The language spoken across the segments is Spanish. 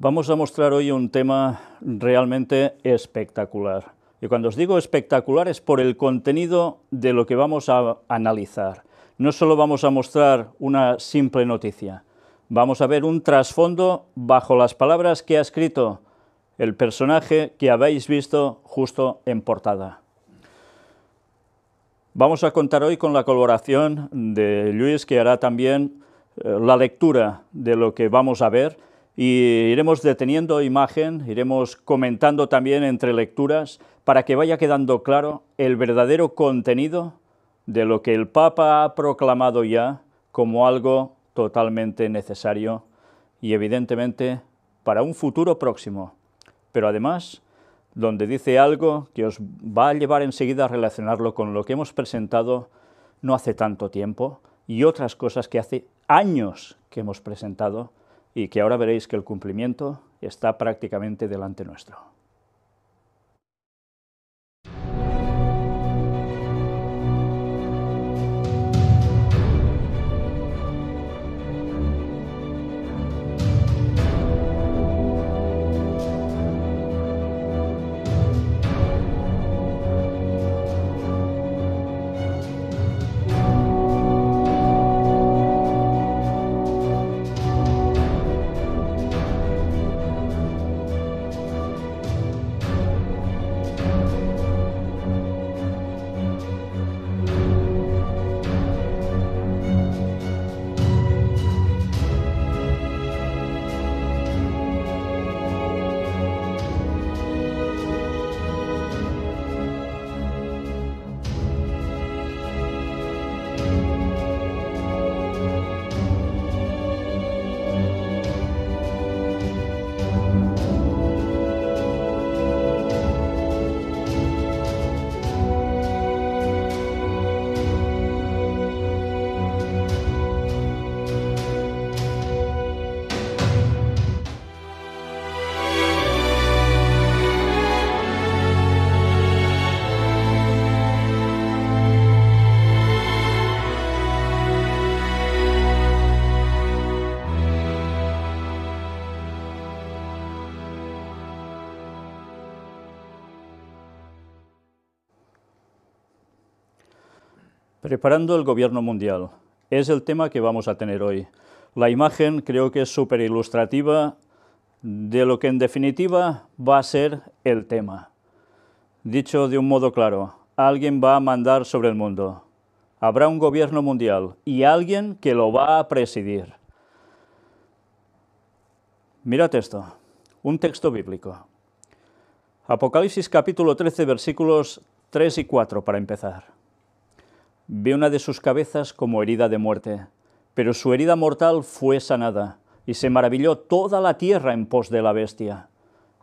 Vamos a mostrar hoy un tema realmente espectacular. Y cuando os digo espectacular es por el contenido de lo que vamos a analizar. No solo vamos a mostrar una simple noticia, vamos a ver un trasfondo bajo las palabras que ha escrito el personaje que habéis visto justo en portada. Vamos a contar hoy con la colaboración de Luis, que hará también eh, la lectura de lo que vamos a ver, iremos deteniendo imagen, iremos comentando también entre lecturas para que vaya quedando claro el verdadero contenido de lo que el Papa ha proclamado ya como algo totalmente necesario y evidentemente para un futuro próximo, pero además donde dice algo que os va a llevar enseguida a relacionarlo con lo que hemos presentado no hace tanto tiempo y otras cosas que hace años que hemos presentado y que ahora veréis que el cumplimiento está prácticamente delante nuestro. Preparando el gobierno mundial. Es el tema que vamos a tener hoy. La imagen creo que es súper ilustrativa de lo que en definitiva va a ser el tema. Dicho de un modo claro, alguien va a mandar sobre el mundo. Habrá un gobierno mundial y alguien que lo va a presidir. Mirad esto, un texto bíblico. Apocalipsis capítulo 13 versículos 3 y 4 para empezar. Ve una de sus cabezas como herida de muerte, pero su herida mortal fue sanada, y se maravilló toda la tierra en pos de la bestia.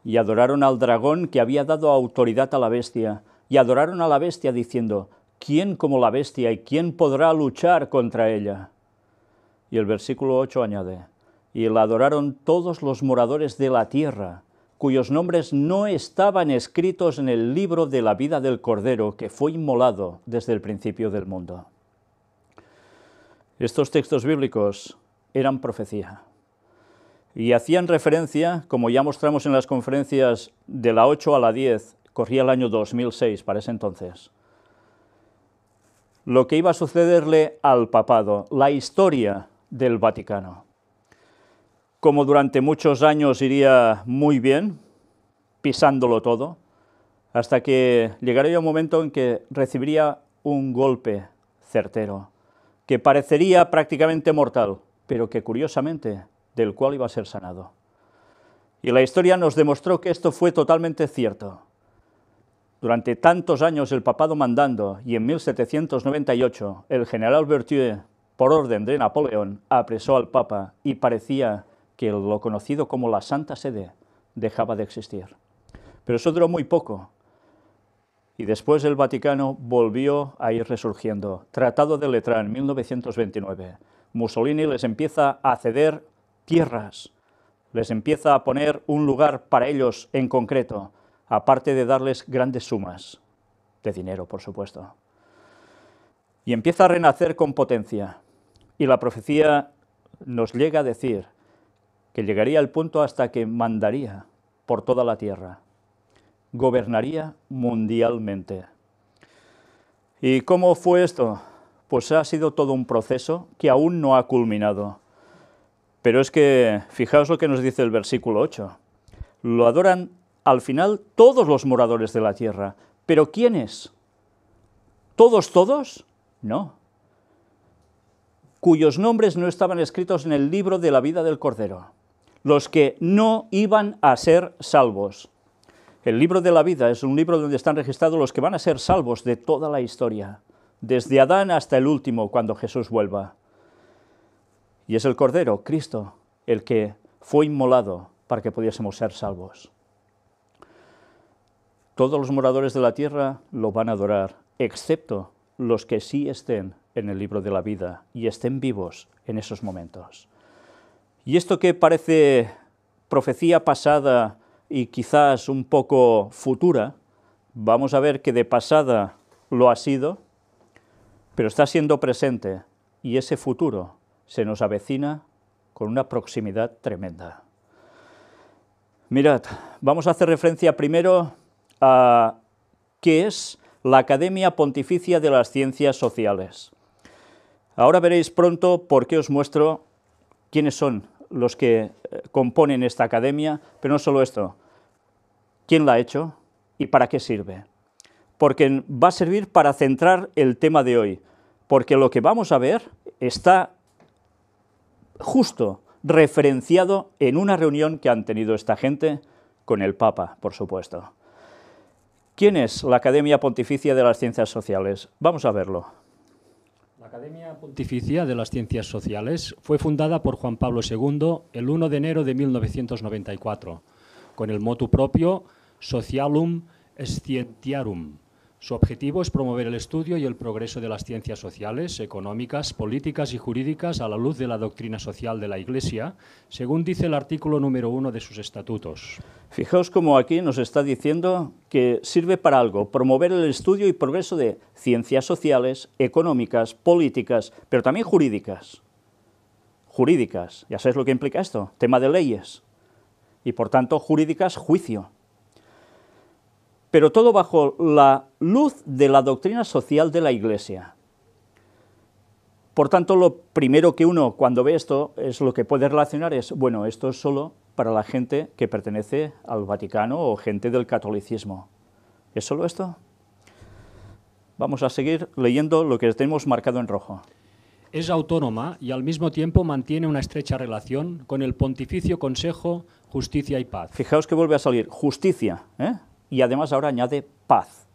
Y adoraron al dragón que había dado autoridad a la bestia, y adoraron a la bestia diciendo, ¿quién como la bestia y quién podrá luchar contra ella? Y el versículo 8 añade, y la adoraron todos los moradores de la tierra, cuyos nombres no estaban escritos en el libro de la vida del Cordero que fue inmolado desde el principio del mundo. Estos textos bíblicos eran profecía y hacían referencia, como ya mostramos en las conferencias de la 8 a la 10, corría el año 2006 para ese entonces, lo que iba a sucederle al papado, la historia del Vaticano como durante muchos años iría muy bien, pisándolo todo, hasta que llegaría un momento en que recibiría un golpe certero, que parecería prácticamente mortal, pero que curiosamente del cual iba a ser sanado. Y la historia nos demostró que esto fue totalmente cierto. Durante tantos años el papado mandando y en 1798 el general Berthier, por orden de Napoleón, apresó al papa y parecía que lo conocido como la Santa Sede dejaba de existir. Pero eso duró muy poco. Y después el Vaticano volvió a ir resurgiendo. Tratado de Letrán, 1929. Mussolini les empieza a ceder tierras, les empieza a poner un lugar para ellos en concreto, aparte de darles grandes sumas de dinero, por supuesto. Y empieza a renacer con potencia. Y la profecía nos llega a decir que llegaría al punto hasta que mandaría por toda la tierra, gobernaría mundialmente. ¿Y cómo fue esto? Pues ha sido todo un proceso que aún no ha culminado. Pero es que, fijaos lo que nos dice el versículo 8. Lo adoran al final todos los moradores de la tierra. ¿Pero quiénes? ¿Todos, todos? No. Cuyos nombres no estaban escritos en el libro de la vida del Cordero los que no iban a ser salvos. El libro de la vida es un libro donde están registrados los que van a ser salvos de toda la historia, desde Adán hasta el último, cuando Jesús vuelva. Y es el Cordero, Cristo, el que fue inmolado para que pudiésemos ser salvos. Todos los moradores de la tierra lo van a adorar, excepto los que sí estén en el libro de la vida y estén vivos en esos momentos. Y esto que parece profecía pasada y quizás un poco futura, vamos a ver que de pasada lo ha sido, pero está siendo presente y ese futuro se nos avecina con una proximidad tremenda. Mirad, vamos a hacer referencia primero a qué es la Academia Pontificia de las Ciencias Sociales. Ahora veréis pronto por qué os muestro quiénes son los que eh, componen esta academia, pero no solo esto, quién la ha hecho y para qué sirve. Porque va a servir para centrar el tema de hoy, porque lo que vamos a ver está justo referenciado en una reunión que han tenido esta gente con el Papa, por supuesto. ¿Quién es la Academia Pontificia de las Ciencias Sociales? Vamos a verlo. La Academia Pontificia de las Ciencias Sociales fue fundada por Juan Pablo II el 1 de enero de 1994, con el motu propio Socialum Scientiarum su objetivo es promover el estudio y el progreso de las ciencias sociales, económicas, políticas y jurídicas a la luz de la doctrina social de la Iglesia, según dice el artículo número uno de sus estatutos. Fijaos cómo aquí nos está diciendo que sirve para algo, promover el estudio y progreso de ciencias sociales, económicas, políticas, pero también jurídicas. Jurídicas, ya sabéis lo que implica esto, tema de leyes. Y por tanto, jurídicas, juicio pero todo bajo la luz de la doctrina social de la Iglesia. Por tanto, lo primero que uno cuando ve esto es lo que puede relacionar es, bueno, esto es solo para la gente que pertenece al Vaticano o gente del catolicismo. ¿Es solo esto? Vamos a seguir leyendo lo que tenemos marcado en rojo. Es autónoma y al mismo tiempo mantiene una estrecha relación con el Pontificio Consejo Justicia y Paz. Fijaos que vuelve a salir justicia, ¿eh? y además ahora añade paz.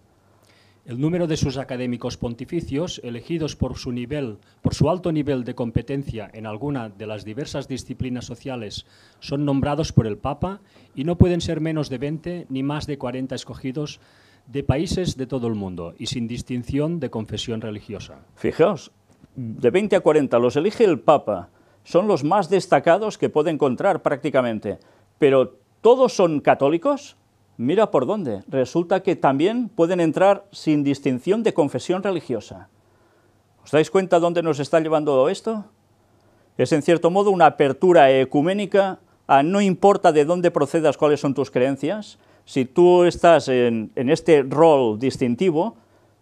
El número de sus académicos pontificios, elegidos por su nivel, por su alto nivel de competencia en alguna de las diversas disciplinas sociales, son nombrados por el Papa y no pueden ser menos de 20 ni más de 40 escogidos de países de todo el mundo y sin distinción de confesión religiosa. Fijaos, de 20 a 40 los elige el Papa, son los más destacados que puede encontrar prácticamente, pero todos son católicos Mira por dónde. Resulta que también pueden entrar sin distinción de confesión religiosa. ¿Os dais cuenta dónde nos está llevando esto? Es en cierto modo una apertura ecuménica a no importa de dónde procedas, cuáles son tus creencias, si tú estás en, en este rol distintivo,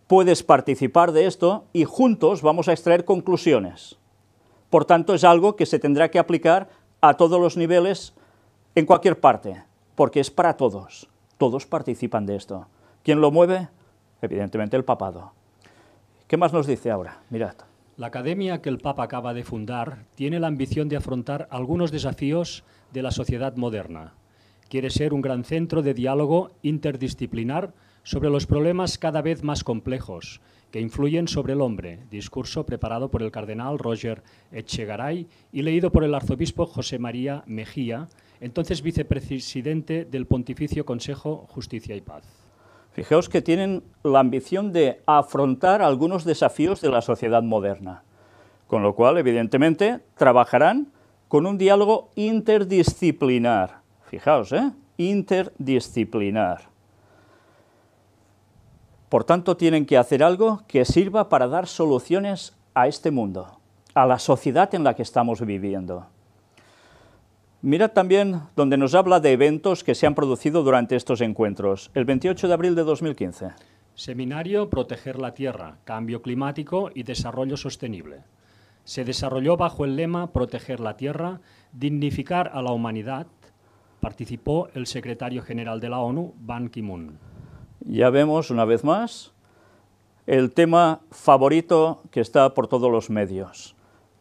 puedes participar de esto y juntos vamos a extraer conclusiones. Por tanto, es algo que se tendrá que aplicar a todos los niveles, en cualquier parte, porque es para todos. Todos participan de esto. ¿Quién lo mueve? Evidentemente el papado. ¿Qué más nos dice ahora? Mirad. La academia que el Papa acaba de fundar tiene la ambición de afrontar algunos desafíos de la sociedad moderna. Quiere ser un gran centro de diálogo interdisciplinar sobre los problemas cada vez más complejos que influyen sobre el hombre, discurso preparado por el cardenal Roger Echegaray y leído por el arzobispo José María Mejía, entonces vicepresidente del Pontificio Consejo Justicia y Paz. Fijaos que tienen la ambición de afrontar algunos desafíos de la sociedad moderna, con lo cual, evidentemente, trabajarán con un diálogo interdisciplinar. Fijaos, ¿eh? Interdisciplinar. Por tanto, tienen que hacer algo que sirva para dar soluciones a este mundo, a la sociedad en la que estamos viviendo. Mira también donde nos habla de eventos que se han producido durante estos encuentros, el 28 de abril de 2015. Seminario Proteger la Tierra, Cambio Climático y Desarrollo Sostenible. Se desarrolló bajo el lema Proteger la Tierra, dignificar a la humanidad. Participó el secretario general de la ONU, Ban Ki-moon. Ya vemos una vez más el tema favorito que está por todos los medios.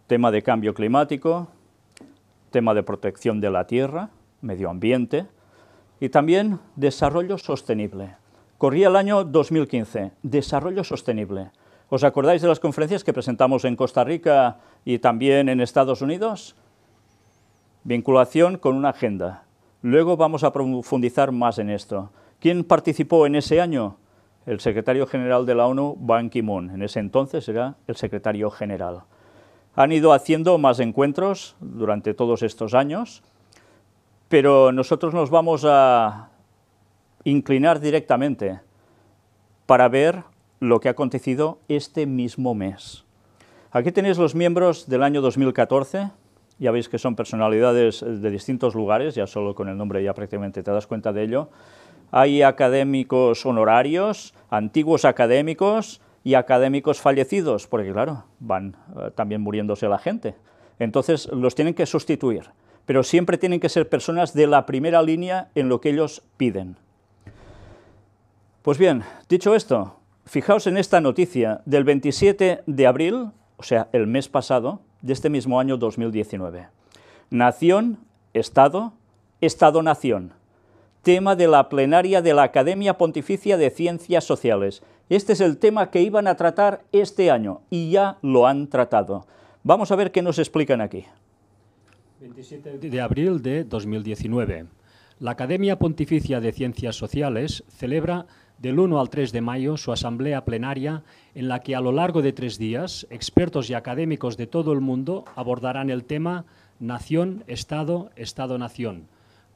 Tema de cambio climático, tema de protección de la tierra, medio ambiente, y también desarrollo sostenible. Corría el año 2015, desarrollo sostenible. ¿Os acordáis de las conferencias que presentamos en Costa Rica y también en Estados Unidos? Vinculación con una agenda. Luego vamos a profundizar más en esto. ¿Quién participó en ese año? El secretario general de la ONU, Ban Ki-moon. En ese entonces era el secretario general. Han ido haciendo más encuentros durante todos estos años, pero nosotros nos vamos a inclinar directamente para ver lo que ha acontecido este mismo mes. Aquí tenéis los miembros del año 2014, ya veis que son personalidades de distintos lugares, ya solo con el nombre ya prácticamente te das cuenta de ello. Hay académicos honorarios, antiguos académicos, y académicos fallecidos, porque claro, van eh, también muriéndose la gente. Entonces los tienen que sustituir, pero siempre tienen que ser personas de la primera línea en lo que ellos piden. Pues bien, dicho esto, fijaos en esta noticia del 27 de abril, o sea, el mes pasado, de este mismo año 2019. Nación, Estado, Estado-Nación. Tema de la plenaria de la Academia Pontificia de Ciencias Sociales, este es el tema que iban a tratar este año y ya lo han tratado. Vamos a ver qué nos explican aquí. 27 de abril de 2019. La Academia Pontificia de Ciencias Sociales celebra del 1 al 3 de mayo su asamblea plenaria en la que a lo largo de tres días expertos y académicos de todo el mundo abordarán el tema Nación, Estado, Estado-Nación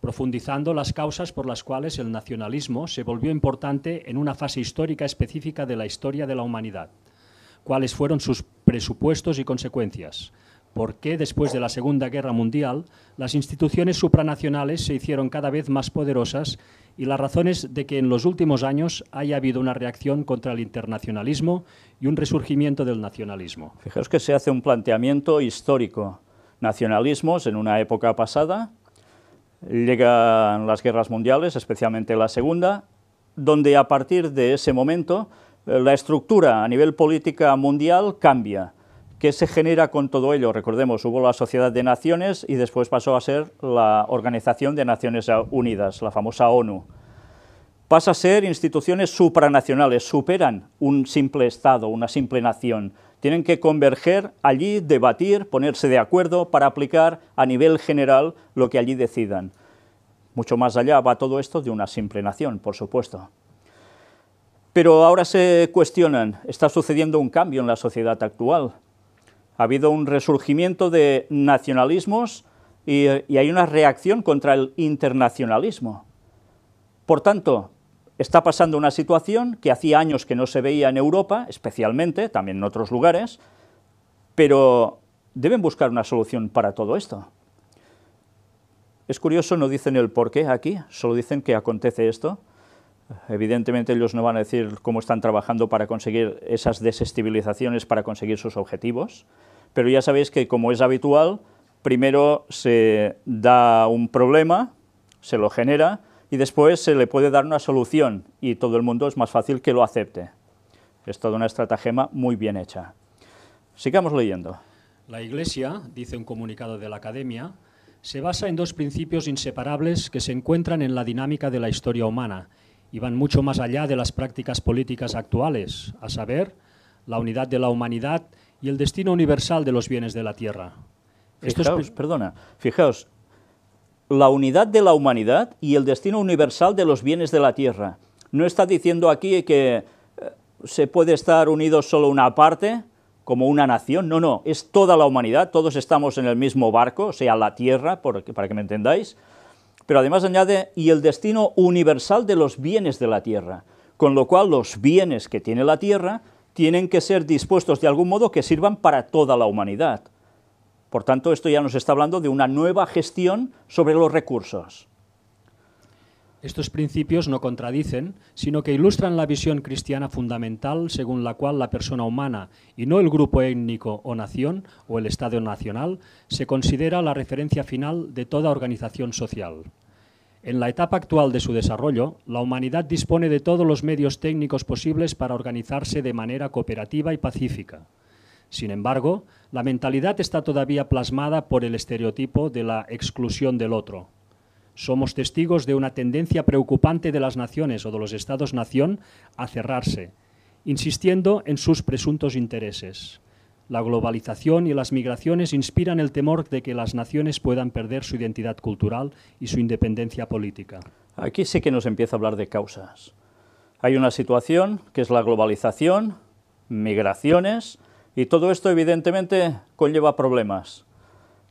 profundizando las causas por las cuales el nacionalismo se volvió importante en una fase histórica específica de la historia de la humanidad, cuáles fueron sus presupuestos y consecuencias, por qué después de la Segunda Guerra Mundial las instituciones supranacionales se hicieron cada vez más poderosas y las razones de que en los últimos años haya habido una reacción contra el internacionalismo y un resurgimiento del nacionalismo. Fijaos que se hace un planteamiento histórico. Nacionalismos en una época pasada, Llegan las guerras mundiales, especialmente la segunda, donde a partir de ese momento eh, la estructura a nivel política mundial cambia. ¿Qué se genera con todo ello? Recordemos, hubo la Sociedad de Naciones y después pasó a ser la Organización de Naciones Unidas, la famosa ONU. Pasa a ser instituciones supranacionales, superan un simple Estado, una simple nación tienen que converger allí, debatir, ponerse de acuerdo para aplicar a nivel general lo que allí decidan. Mucho más allá va todo esto de una simple nación, por supuesto. Pero ahora se cuestionan, está sucediendo un cambio en la sociedad actual. Ha habido un resurgimiento de nacionalismos y, hay una reacción contra el internacionalismo. Por tanto, Está pasando una situación que hacía años que no se veía en Europa, especialmente, también en otros lugares, pero deben buscar una solución para todo esto. Es curioso, no dicen el por qué aquí, solo dicen que acontece esto. Evidentemente ellos no van a decir cómo están trabajando para conseguir esas desestabilizaciones, para conseguir sus objetivos, pero ya sabéis que como es habitual, primero se da un problema, se lo genera, y después se le puede dar una solución y todo el mundo es más fácil que lo acepte. Es toda una estratagema muy bien hecha. Sigamos leyendo. La Iglesia, dice un comunicado de la Academia, se basa en dos principios inseparables que se encuentran en la dinámica de la historia humana y van mucho más allá de las prácticas políticas actuales, a saber, la unidad de la humanidad y el destino universal de los bienes de la tierra. Fijaos, es... Perdona, fijaos, la unidad de la humanidad y el destino universal de los bienes de la tierra. No está diciendo aquí que eh, se puede estar unido solo una parte, como una nación, no, no, es toda la humanidad, todos estamos en el mismo barco, o sea, la tierra, para que me entendáis, pero además añade, y el destino universal de los bienes de la tierra, con lo cual los bienes que tiene la tierra tienen que ser dispuestos de algún modo que sirvan para toda la humanidad. Por tanto, esto ya nos está hablando de una nueva gestión sobre los recursos. Estos principios no contradicen, sino que ilustran la visión cristiana fundamental según la cual la persona humana, y no el grupo étnico o nación o el Estado nacional, se considera la referencia final de toda organización social. En la etapa actual de su desarrollo, la humanidad dispone de todos los medios técnicos posibles para organizarse de manera cooperativa y pacífica. Sin embargo, la mentalidad está todavía plasmada por el estereotipo de la exclusión del otro. Somos testigos de una tendencia preocupante de las naciones o de los estados-nación a cerrarse, insistiendo en sus presuntos intereses. La globalización y las migraciones inspiran el temor de que las naciones puedan perder su identidad cultural y su independencia política. Aquí sí que nos empieza a hablar de causas. Hay una situación que es la globalización, migraciones, y todo esto, evidentemente, conlleva problemas.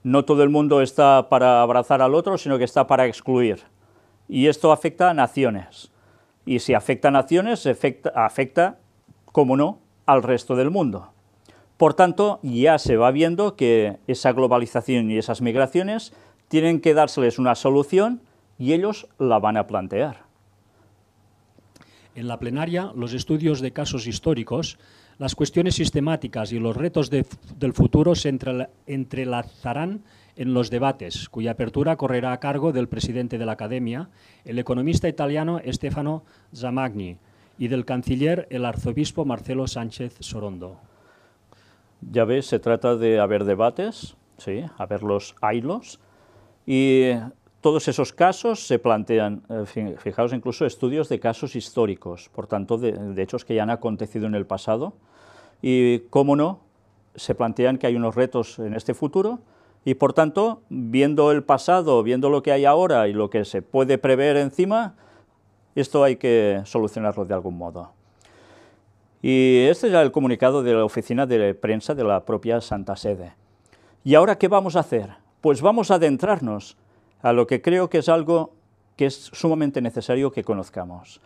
No todo el mundo está para abrazar al otro, sino que está para excluir. Y esto afecta a naciones. Y si afecta a naciones, afecta, como no, al resto del mundo. Por tanto, ya se va viendo que esa globalización y esas migraciones tienen que dárseles una solución y ellos la van a plantear. En la plenaria, los estudios de casos históricos las cuestiones sistemáticas y los retos del futuro se entrelazarán en los debates, cuya apertura correrá a cargo del presidente de la Academia, el economista italiano Stefano Zamagni, y del canciller el arzobispo Marcelo Sánchez Sorondo. Ya ves, se trata de haber debates, sí, haberlos haylos, y todos esos casos se plantean, eh, fijaos, incluso estudios de casos históricos, por tanto, de, hechos que ya han acontecido en el pasado, y, cómo no, se plantean que hay unos retos en este futuro, y por tanto, viendo el pasado, viendo lo que hay ahora y lo que se puede prever encima, esto hay que solucionarlo de algún modo. Y este es el comunicado de la oficina de prensa de la propia Santa Sede. ¿Y ahora qué vamos a hacer? Pues vamos a adentrarnos a lo que creo que es algo que es sumamente necesario que conozcamos.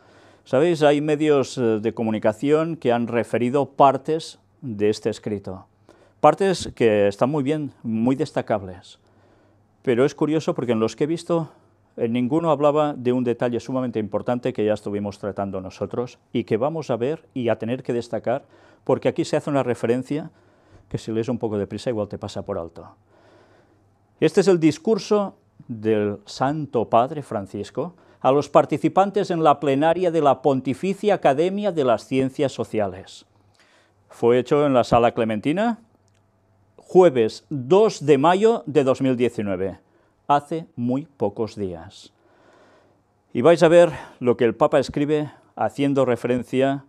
Sabéis, hay medios eh, de comunicación que han referido partes de este escrito, partes que están muy bien, muy destacables, pero es curioso porque en los que he visto ninguno hablaba de un detalle sumamente importante que ya estuvimos tratando nosotros y que vamos a ver y a tener que destacar, porque aquí se hace una referencia que si lees un poco deprisa igual te pasa por alto. Este es el discurso del Santo Padre Francisco a los participantes en la plenaria de la Pontificia Academia de las Ciencias Sociales. Fue hecho en la Sala Clementina jueves 2 de mayo de 2019, hace muy pocos días. Y vais a ver lo que el Papa escribe haciendo referencia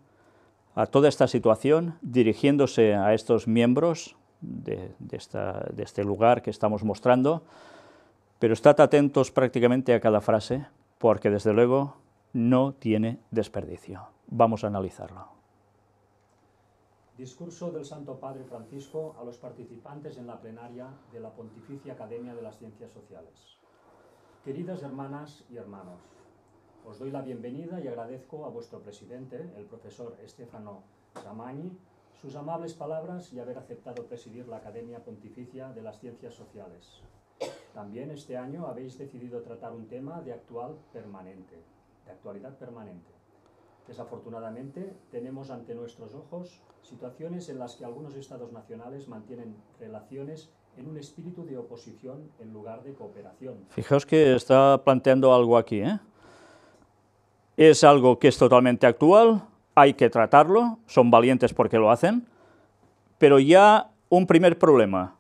a toda esta situación, dirigiéndose a estos miembros de, este lugar que estamos mostrando, pero estad atentos prácticamente a cada frase, porque desde luego no tiene desperdicio. Vamos a analizarlo. Discurso del Santo Padre Francisco a los participantes en la plenaria de la Pontificia Academia de las Ciencias Sociales. Queridas hermanas y hermanos, os doy la bienvenida y agradezco a vuestro presidente, el profesor Estefano Zamani, sus amables palabras y haber aceptado presidir la Academia Pontificia de las Ciencias Sociales. También este año habéis decidido tratar un tema de actual permanente, de actualidad permanente. Desafortunadamente, tenemos ante nuestros ojos situaciones en las que algunos estados nacionales mantienen relaciones en un espíritu de oposición en lugar de cooperación. Fijaos que está planteando algo aquí. ¿eh? Es algo que es totalmente actual, hay que tratarlo, son valientes porque lo hacen, pero ya un primer problema.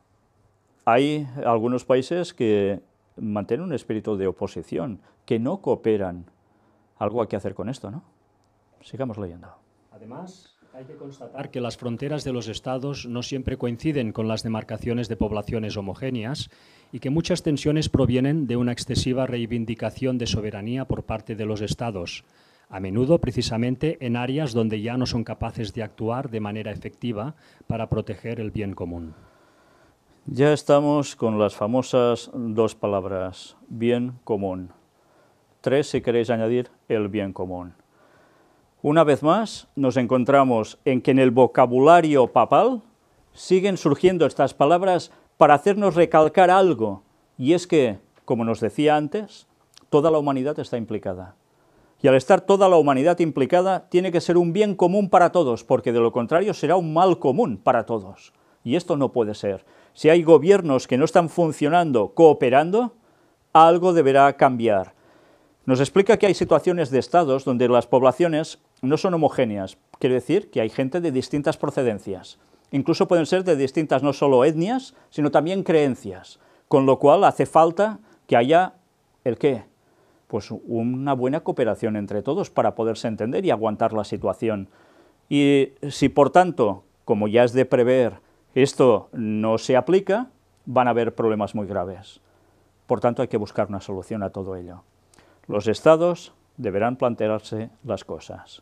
Hay algunos países que mantienen un espíritu de oposición, que no cooperan. Algo hay que hacer con esto, ¿no? Sigamos leyendo. Además, hay que constatar que las fronteras de los estados no siempre coinciden con las demarcaciones de poblaciones homogéneas y que muchas tensiones provienen de una excesiva reivindicación de soberanía por parte de los estados, a menudo precisamente en áreas donde ya no son capaces de actuar de manera efectiva para proteger el bien común. Ya estamos con las famosas dos palabras, bien común. Tres si queréis añadir el bien común. Una vez más nos encontramos en que en el vocabulario papal siguen surgiendo estas palabras para hacernos recalcar algo, y es que, como nos decía antes, toda la humanidad está implicada. Y al estar toda la humanidad implicada, tiene que ser un bien común para todos, porque de lo contrario será un mal común para todos. Y esto no puede ser si hay gobiernos que no están funcionando, cooperando, algo deberá cambiar. Nos explica que hay situaciones de estados donde las poblaciones no son homogéneas, quiere decir que hay gente de distintas procedencias. Incluso pueden ser de distintas no solo etnias, sino también creencias, con lo cual hace falta que haya el qué? Pues una buena cooperación entre todos para poderse entender y aguantar la situación. Y si por tanto, como ya es de prever, esto no se aplica, van a haber problemas muy graves. Por tanto, hay que buscar una solución a todo ello. Los estados deberán plantearse las cosas.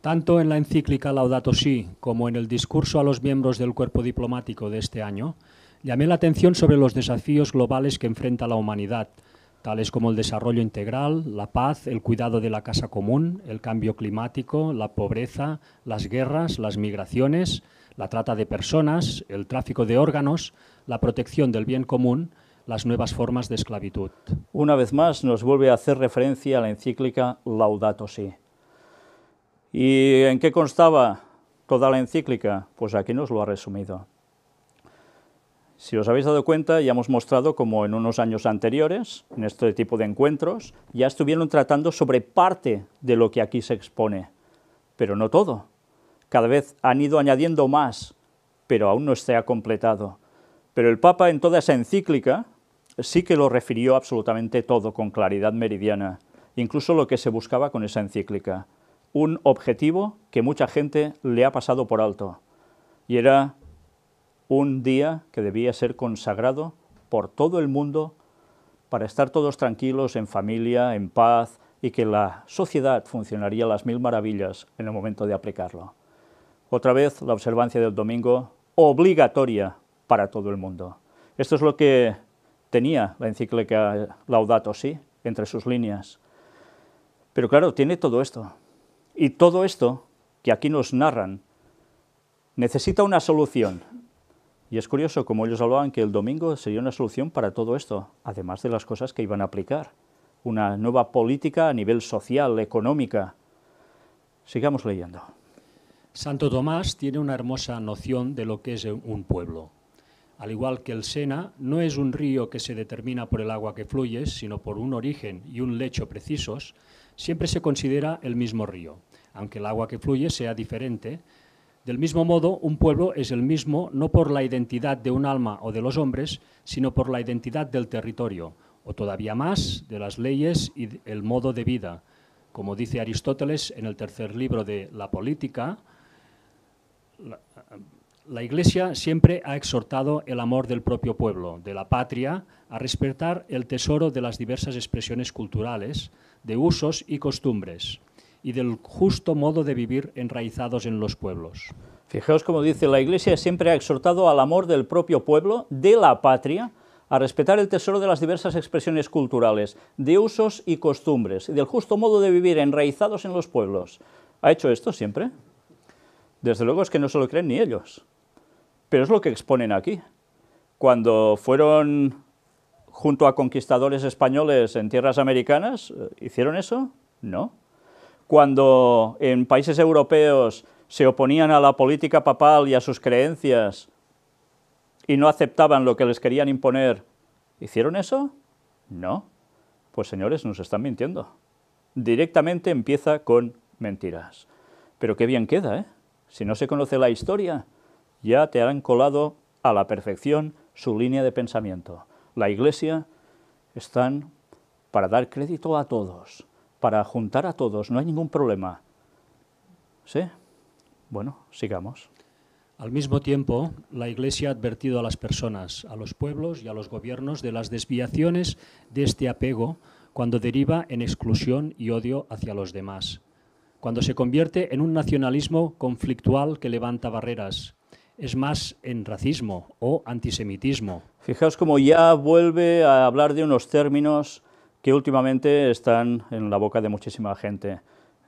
Tanto en la encíclica Laudato Si como en el discurso a los miembros del cuerpo diplomático de este año, llamé la atención sobre los desafíos globales que enfrenta la humanidad, tales como el desarrollo integral, la paz, el cuidado de la casa común, el cambio climático, la pobreza, las guerras, las migraciones, la trata de personas, el tráfico de órganos, la protección del bien común, las nuevas formas de esclavitud. Una vez más nos vuelve a hacer referencia a la encíclica Laudato Si. ¿Y en qué constaba toda la encíclica? Pues aquí nos lo ha resumido. Si os habéis dado cuenta, ya hemos mostrado como en unos años anteriores, en este tipo de encuentros, ya estuvieron tratando sobre parte de lo que aquí se expone, pero no todo cada vez han ido añadiendo más, pero aún no se ha completado. Pero el Papa en toda esa encíclica sí que lo refirió absolutamente todo con claridad meridiana, incluso lo que se buscaba con esa encíclica, un objetivo que mucha gente le ha pasado por alto, y era un día que debía ser consagrado por todo el mundo para estar todos tranquilos, en familia, en paz, y que la sociedad funcionaría las mil maravillas en el momento de aplicarlo. Otra vez, la observancia del domingo obligatoria para todo el mundo. Esto es lo que tenía la encíclica Laudato Si entre sus líneas. Pero claro, tiene todo esto. Y todo esto que aquí nos narran necesita una solución. Y es curioso como ellos hablaban que el domingo sería una solución para todo esto, además de las cosas que iban a aplicar. Una nueva política a nivel social, económica. Sigamos leyendo. Santo Tomás tiene una hermosa noción de lo que es un pueblo. Al igual que el Sena, no es un río que se determina por el agua que fluye, sino por un origen y un lecho precisos, siempre se considera el mismo río, aunque el agua que fluye sea diferente, del mismo modo, un pueblo es el mismo no por la identidad de un alma o de los hombres, sino por la identidad del territorio, o todavía más, de las leyes y el modo de vida. Como dice Aristóteles en el tercer libro de La Política, eh, la, Iglesia siempre ha exhortado el amor del propio pueblo, de la patria, a respetar el tesoro de las diversas expresiones culturales, de usos y costumbres, y del justo modo de vivir enraizados en los pueblos. Fijaos como dice, la Iglesia siempre ha exhortado al amor del propio pueblo, de la patria, a respetar el tesoro de las diversas expresiones culturales, de usos y costumbres, y del justo modo de vivir enraizados en los pueblos. ¿Ha hecho esto siempre? Desde luego es que no se lo creen ni ellos, pero es lo que exponen aquí. Cuando fueron junto a conquistadores españoles en tierras americanas, eh, ¿hicieron eso? No. Cuando en países europeos se oponían a la política papal y a sus creencias y no aceptaban lo que les querían imponer, ¿hicieron eso? No. Pues señores, nos están mintiendo. Directamente empieza con mentiras. Pero qué bien queda, ¿eh? Si no se conoce la historia, ya te han colado a la perfección su línea de pensamiento. La Iglesia está para dar crédito a todos, para juntar a todos, no hay ningún problema. ¿Sí? Bueno, sigamos. Al mismo tiempo, la Iglesia ha advertido a las personas, a los pueblos y a los gobiernos de las desviaciones de este apego cuando deriva en exclusión y odio hacia los demás cuando se convierte en un nacionalismo conflictual que levanta barreras. Es más en racismo o antisemitismo. Fijaos como ya vuelve a hablar de unos términos que últimamente están en la boca de muchísima gente.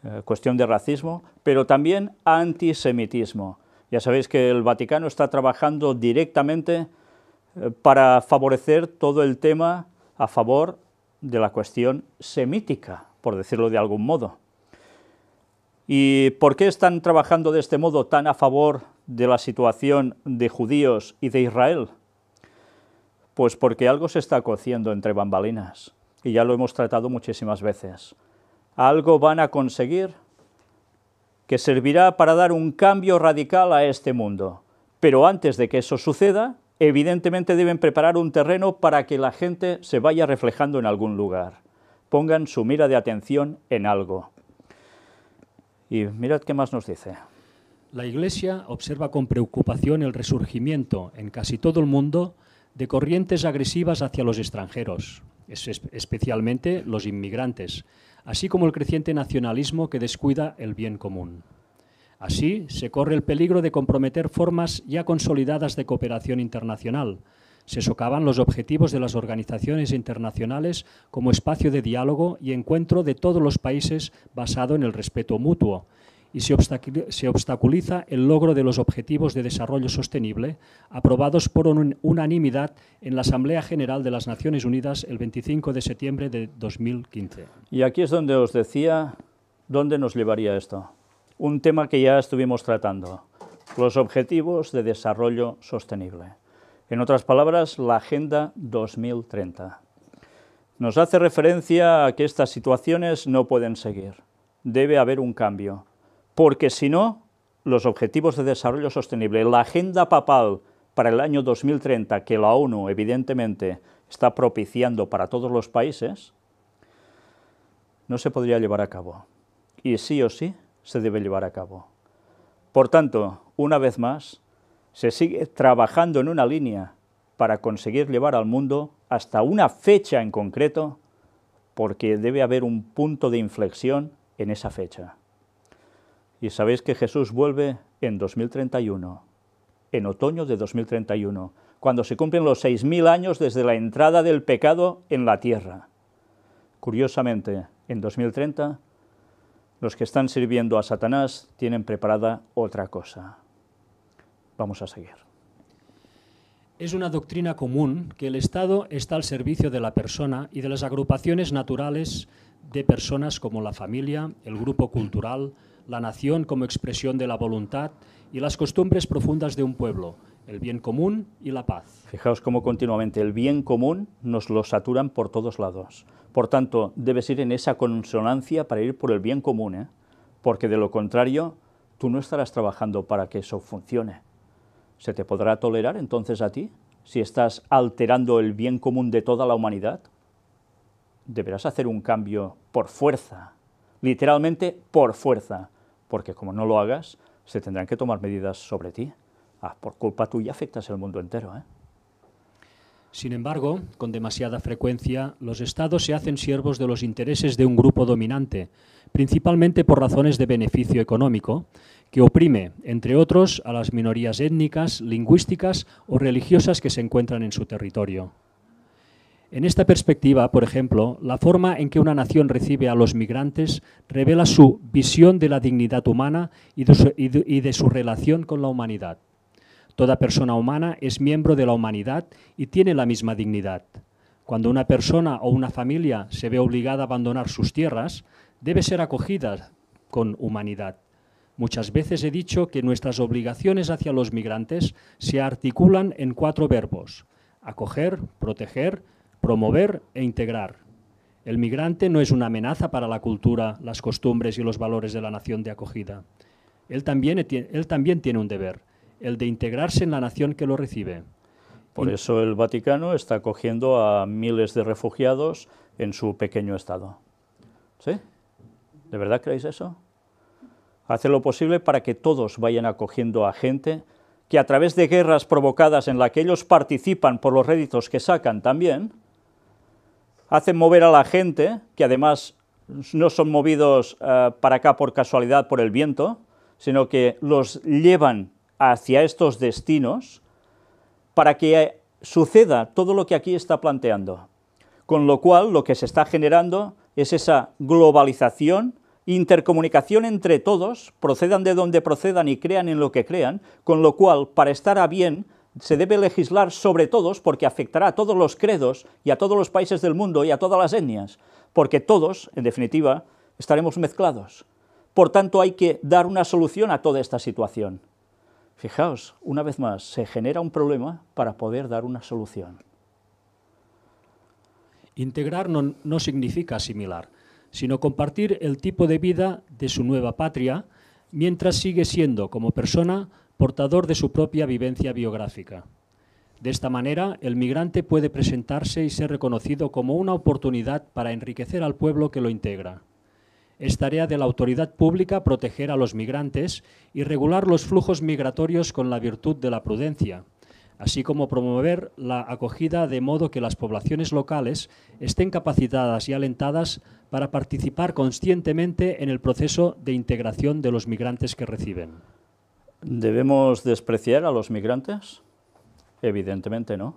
Eh, cuestión de racismo, pero también antisemitismo. Ya sabéis que el Vaticano está trabajando directamente eh, para favorecer todo el tema a favor de la cuestión semítica, por decirlo de algún modo. ¿Y por qué están trabajando de este modo tan a favor de la situación de judíos y de Israel? Pues porque algo se está cociendo entre bambalinas, y ya lo hemos tratado muchísimas veces. Algo van a conseguir que servirá para dar un cambio radical a este mundo. Pero antes de que eso suceda, evidentemente deben preparar un terreno para que la gente se vaya reflejando en algún lugar. Pongan su mira de atención en algo. Y mirad qué más nos dice. La Iglesia observa con preocupación el resurgimiento en casi todo el mundo de corrientes agresivas hacia los extranjeros, especialmente los inmigrantes, así como el creciente nacionalismo que descuida el bien común. Así, se corre el peligro de comprometer formas ya consolidadas de cooperación internacional, se socavan los objetivos de las organizaciones internacionales como espacio de diálogo y encuentro de todos los países basado en el respeto mutuo y se obstaculiza el logro de los Objetivos de Desarrollo Sostenible aprobados por unanimidad en la Asamblea General de las Naciones Unidas el 25 de septiembre de 2015. Y aquí es donde os decía dónde nos llevaría esto. Un tema que ya estuvimos tratando, los Objetivos de Desarrollo Sostenible. En otras palabras, la Agenda 2030. Nos hace referencia a que estas situaciones no pueden seguir. Debe haber un cambio, porque si no, los Objetivos de Desarrollo Sostenible, la Agenda Papal para el año 2030, que la ONU evidentemente está propiciando para todos los países, no se podría llevar a cabo. Y sí o sí se debe llevar a cabo. Por tanto, una vez más, se sigue trabajando en una línea para conseguir llevar al mundo hasta una fecha en concreto, porque debe haber un punto de inflexión en esa fecha. Y sabéis que Jesús vuelve en 2031, en otoño de 2031, cuando se cumplen los 6.000 años desde la entrada del pecado en la tierra. Curiosamente, en 2030, los que están sirviendo a Satanás tienen preparada otra cosa vamos a seguir. Es una doctrina común que el Estado está al servicio de la persona y de las agrupaciones naturales de personas como la familia, el grupo cultural, la nación como expresión de la voluntad y las costumbres profundas de un pueblo, el bien común y la paz. Fijaos cómo continuamente el bien común nos lo saturan por todos lados. Por tanto, debes ir en esa consonancia para ir por el bien común, ¿eh? porque de lo contrario tú no estarás trabajando para que eso funcione. ¿se te podrá tolerar entonces a ti si estás alterando el bien común de toda la humanidad? Deberás hacer un cambio por fuerza, literalmente por fuerza, porque como no lo hagas, se tendrán que tomar medidas sobre ti. Ah, por culpa tuya afectas el mundo entero, ¿eh? Sin embargo, con demasiada frecuencia, los Estados se hacen siervos de los intereses de un grupo dominante, principalmente por razones de beneficio económico, que oprime, entre otros, a las minorías étnicas, lingüísticas o religiosas que se encuentran en su territorio. En esta perspectiva, por ejemplo, la forma en que una nación recibe a los migrantes revela su visión de la dignidad humana y de su, relación con la humanidad. Toda persona humana es miembro de la humanidad y tiene la misma dignidad. Cuando una persona o una familia se ve obligada a abandonar sus tierras, debe ser acogida con humanidad. Muchas veces he dicho que nuestras obligaciones hacia los migrantes se articulan en cuatro verbos, acoger, proteger, promover e integrar. El migrante no es una amenaza para la cultura, las costumbres y los valores de la nación de acogida. Él también, e él también tiene un deber, el de integrarse en la nación que lo recibe. Por eso el Vaticano está acogiendo a miles de refugiados en su pequeño estado. ¿Sí? ¿De verdad creéis eso? Hace lo posible para que todos vayan acogiendo a gente que a través de guerras provocadas en las que ellos participan por los réditos que sacan también, hacen mover a la gente, que además no son movidos eh, para acá por casualidad por el viento, sino que los llevan hacia estos destinos para que suceda todo lo que aquí está planteando. Con lo cual, lo que se está generando es esa globalización, intercomunicación entre todos, procedan de donde procedan y crean en lo que crean, con lo cual, para estar a bien, se debe legislar sobre todos porque afectará a todos los credos y a todos los países del mundo y a todas las etnias, porque todos, en definitiva, estaremos mezclados. Por tanto, hay que dar una solución a toda esta situación. Fijaos, una vez más, se genera un problema para poder dar una solución. Integrar no, no significa asimilar, sino compartir el tipo de vida de su nueva patria mientras sigue siendo, como persona, portador de su propia vivencia biográfica. De esta manera, el migrante puede presentarse y ser reconocido como una oportunidad para enriquecer al pueblo que lo integra. Es tarea de la autoridad pública proteger a los migrantes y regular los flujos migratorios con la virtud de la prudencia, así como promover la acogida de modo que las poblaciones locales estén capacitadas y alentadas para participar conscientemente en el proceso de integración de los migrantes que reciben. ¿Debemos despreciar a los migrantes? Evidentemente no.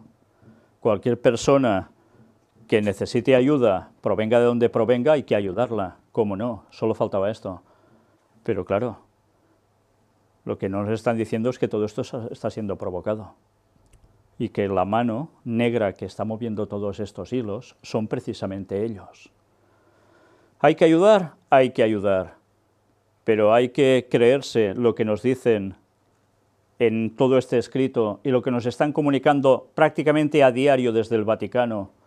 Cualquier persona que necesite ayuda, provenga de donde provenga, hay que ayudarla. ¿Cómo no? Solo faltaba esto. Pero claro, lo que nos están diciendo es que todo esto está siendo provocado y que la mano negra que está moviendo todos estos hilos son precisamente ellos. ¿Hay que ayudar? Hay que ayudar, pero hay que creerse lo que nos dicen en todo este escrito y lo que nos están comunicando prácticamente a diario desde el Vaticano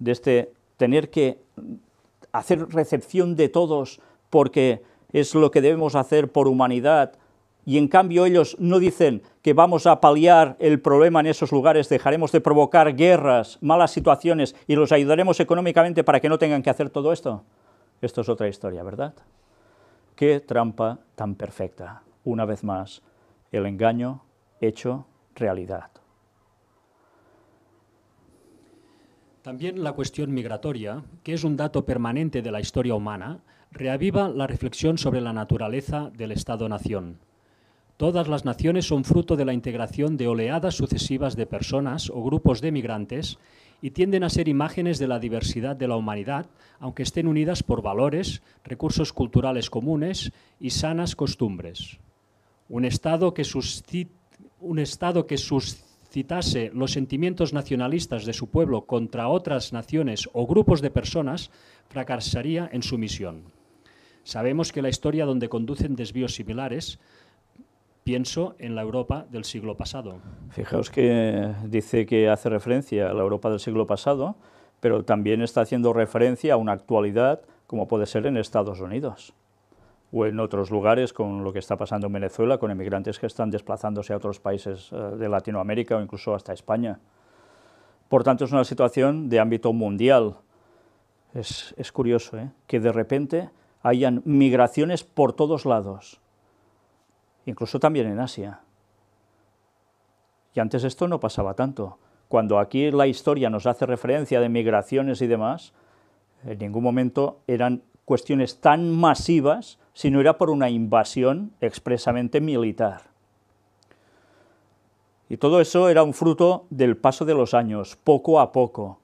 de este tener que hacer recepción de todos porque es lo que debemos hacer por humanidad, y en cambio ellos no dicen que vamos a paliar el problema en esos lugares, dejaremos de provocar guerras, malas situaciones y los ayudaremos económicamente para que no tengan que hacer todo esto. Esto es otra historia, ¿verdad? Qué trampa tan perfecta. Una vez más, el engaño hecho realidad. También la cuestión migratoria, que es un dato permanente de la historia humana, reaviva la reflexión sobre la naturaleza del Estado-nación. Todas las naciones son fruto de la integración de oleadas sucesivas de personas o grupos de migrantes y tienden a ser imágenes de la diversidad de la humanidad, aunque estén unidas por valores, recursos culturales comunes y sanas costumbres. Un Estado que, suscita un estado que citase los sentimientos nacionalistas de su pueblo contra otras naciones o grupos de personas, fracasaría en su misión. Sabemos que la historia donde conducen desvíos similares, pienso en la Europa del siglo pasado. Fijaos que dice que hace referencia a la Europa del siglo pasado, pero también está haciendo referencia a una actualidad como puede ser en Estados Unidos o en otros lugares con lo que está pasando en Venezuela, con emigrantes que están desplazándose a otros países eh, de Latinoamérica o incluso hasta España. Por tanto, es una situación de ámbito mundial. Es, curioso ¿eh? que de repente hayan migraciones por todos lados, incluso también en Asia. Y antes esto no pasaba tanto. Cuando aquí la historia nos hace referencia de migraciones y demás, en ningún momento eran cuestiones tan masivas si no era por una invasión expresamente militar. Y todo eso era un fruto del paso de los años, poco a poco.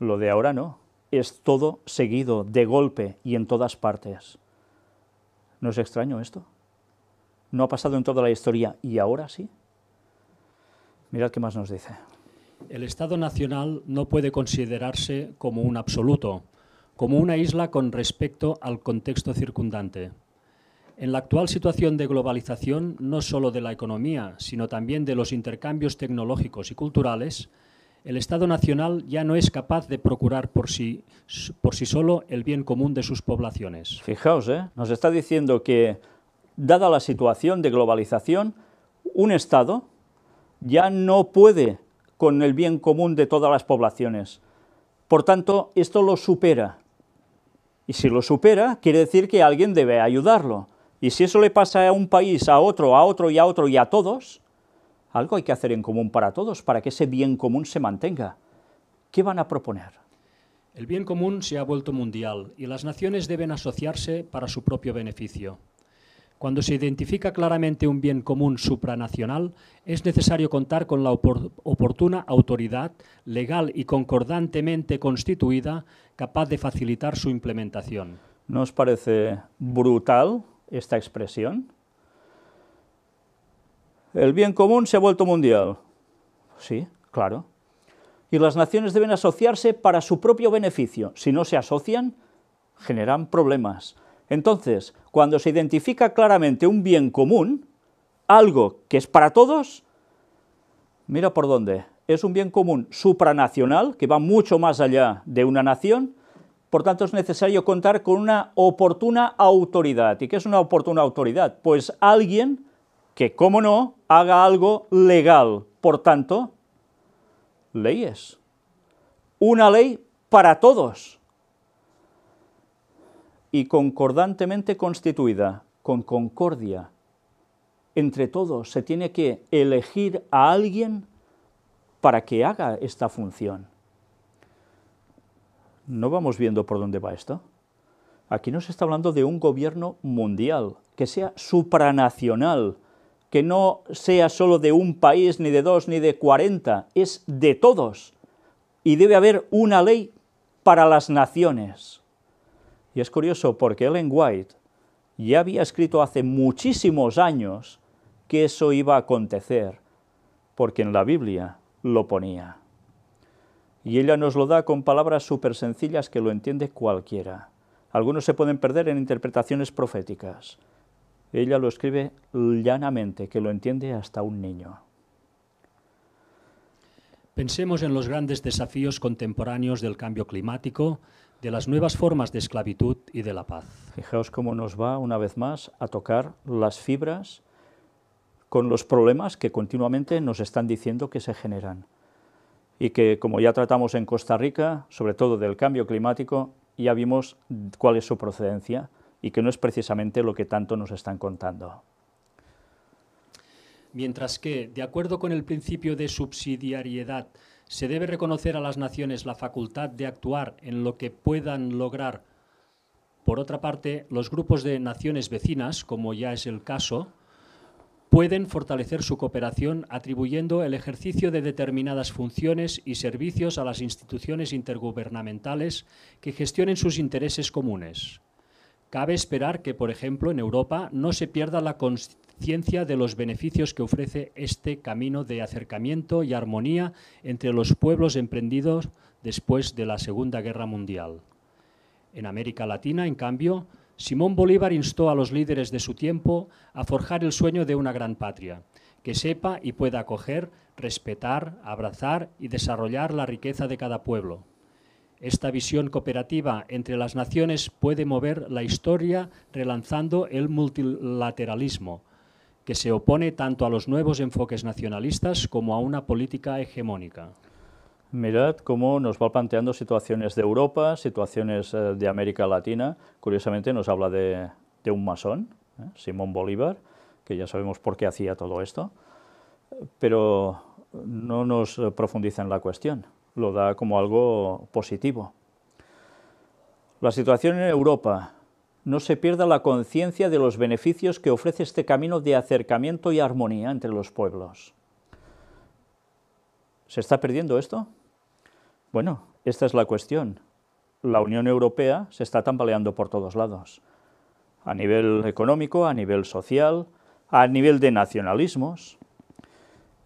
Lo de ahora no, es todo seguido, de golpe y en todas partes. ¿No es extraño esto? No ha pasado en toda la historia y ahora sí. Mirad qué más nos dice. El Estado Nacional no puede considerarse como un absoluto, como una isla con respecto al contexto circundante. En la actual situación de globalización, no solo de la economía, sino también de los intercambios tecnológicos y culturales, el Estado Nacional ya no es capaz de procurar por sí, por sí solo el bien común de sus poblaciones. Fijaos, ¿eh? nos está diciendo que, dada la situación de globalización, un Estado ya no puede con el bien común de todas las poblaciones. Por tanto, esto lo supera. Y si lo supera, quiere decir que alguien debe ayudarlo. Y si eso le pasa a un país, a otro, a otro y a otro y a todos, algo hay que hacer en común para todos, para que ese bien común se mantenga. ¿Qué van a proponer? El bien común se ha vuelto mundial y las naciones deben asociarse para su propio beneficio. Cuando se identifica claramente un bien común supranacional, es necesario contar con la oportuna autoridad legal y concordantemente constituida capaz de facilitar su implementación. ¿Nos parece brutal esta expresión? El bien común se ha vuelto mundial. Sí, claro. Y las naciones deben asociarse para su propio beneficio. Si no se asocian, generan problemas. Entonces, cuando se identifica claramente un bien común, algo que es para todos, mira por dónde, es un bien común supranacional, que va mucho más allá de una nación, por tanto es necesario contar con una oportuna autoridad. ¿Y qué es una oportuna autoridad? Pues alguien que, como no, haga algo legal, por tanto, leyes. Una ley para todos y concordantemente constituida, con concordia. Entre todos se tiene que elegir a alguien para que haga esta función. ¿No vamos viendo por dónde va esto? Aquí nos está hablando de un gobierno mundial, que sea supranacional, que no sea solo de un país, ni de dos, ni de cuarenta, es de todos. Y debe haber una ley para las naciones. Y es curioso porque Ellen White ya había escrito hace muchísimos años que eso iba a acontecer, porque en la Biblia lo ponía. Y ella nos lo da con palabras súper sencillas que lo entiende cualquiera. Algunos se pueden perder en interpretaciones proféticas. Ella lo escribe llanamente, que lo entiende hasta un niño. Pensemos en los grandes desafíos contemporáneos del cambio climático, de las nuevas formas de esclavitud y de la paz. Fijaos cómo nos va una vez más a tocar las fibras con los problemas que continuamente nos están diciendo que se generan y que, como ya tratamos en Costa Rica, sobre todo del cambio climático, ya vimos cuál es su procedencia y que no es precisamente lo que tanto nos están contando. Mientras que, de acuerdo con el principio de subsidiariedad, ¿Se debe reconocer a las naciones la facultad de actuar en lo que puedan lograr? Por otra parte, los grupos de naciones vecinas, como ya es el caso, pueden fortalecer su cooperación atribuyendo el ejercicio de determinadas funciones y servicios a las instituciones intergubernamentales que gestionen sus intereses comunes. Cabe esperar que, por ejemplo, en Europa no se pierda la conciencia de los beneficios que ofrece este camino de acercamiento y armonía entre los pueblos emprendidos después de la Segunda Guerra Mundial. En América Latina, en cambio, Simón Bolívar instó a los líderes de su tiempo a forjar el sueño de una gran patria, que sepa y pueda acoger, respetar, abrazar y desarrollar la riqueza de cada pueblo. Esta visión cooperativa entre las naciones puede mover la historia relanzando el multilateralismo, que se opone tanto a los nuevos enfoques nacionalistas como a una política hegemónica. Mirad cómo nos va planteando situaciones de Europa, situaciones eh, de América Latina. Curiosamente nos habla de, un masón, ¿eh? Simón Bolívar, que ya sabemos por qué hacía todo esto, pero no nos eh, profundiza en la cuestión lo da como algo positivo. La situación en Europa. No se pierda la conciencia de los beneficios que ofrece este camino de acercamiento y armonía entre los pueblos. ¿Se está perdiendo esto? Bueno, esta es la cuestión. La Unión Europea se está tambaleando por todos lados. A nivel económico, a nivel social, a nivel de nacionalismos.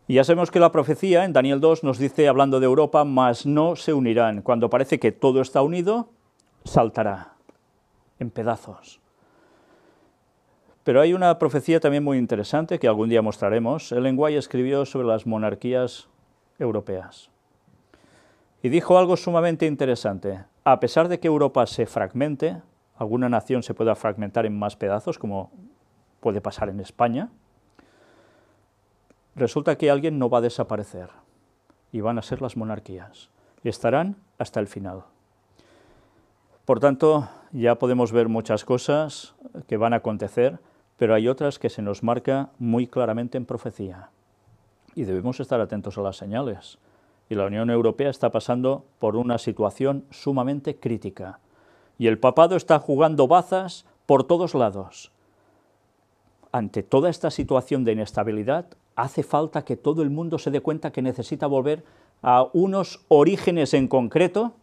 Y ya sabemos que la profecía en Daniel 2 nos dice, hablando de Europa, mas no se unirán. Cuando parece que todo está unido, saltará en pedazos. Pero hay una profecía también muy interesante que algún día mostraremos. El lenguaje escribió sobre las monarquías europeas. Y dijo algo sumamente interesante. A pesar de que Europa se fragmente, alguna nación se pueda fragmentar en más pedazos, como puede pasar en España, resulta que alguien no va a desaparecer y van a ser las monarquías y estarán hasta el final. Por tanto, ya podemos ver muchas cosas que van a acontecer, pero hay otras que se nos marca muy claramente en profecía. Y debemos estar atentos a las señales. Y la Unión Europea está pasando por una situación sumamente crítica. Y el papado está jugando bazas por todos lados. Ante toda esta situación de inestabilidad, hace falta que todo el mundo se dé cuenta que necesita volver a unos orígenes en concreto,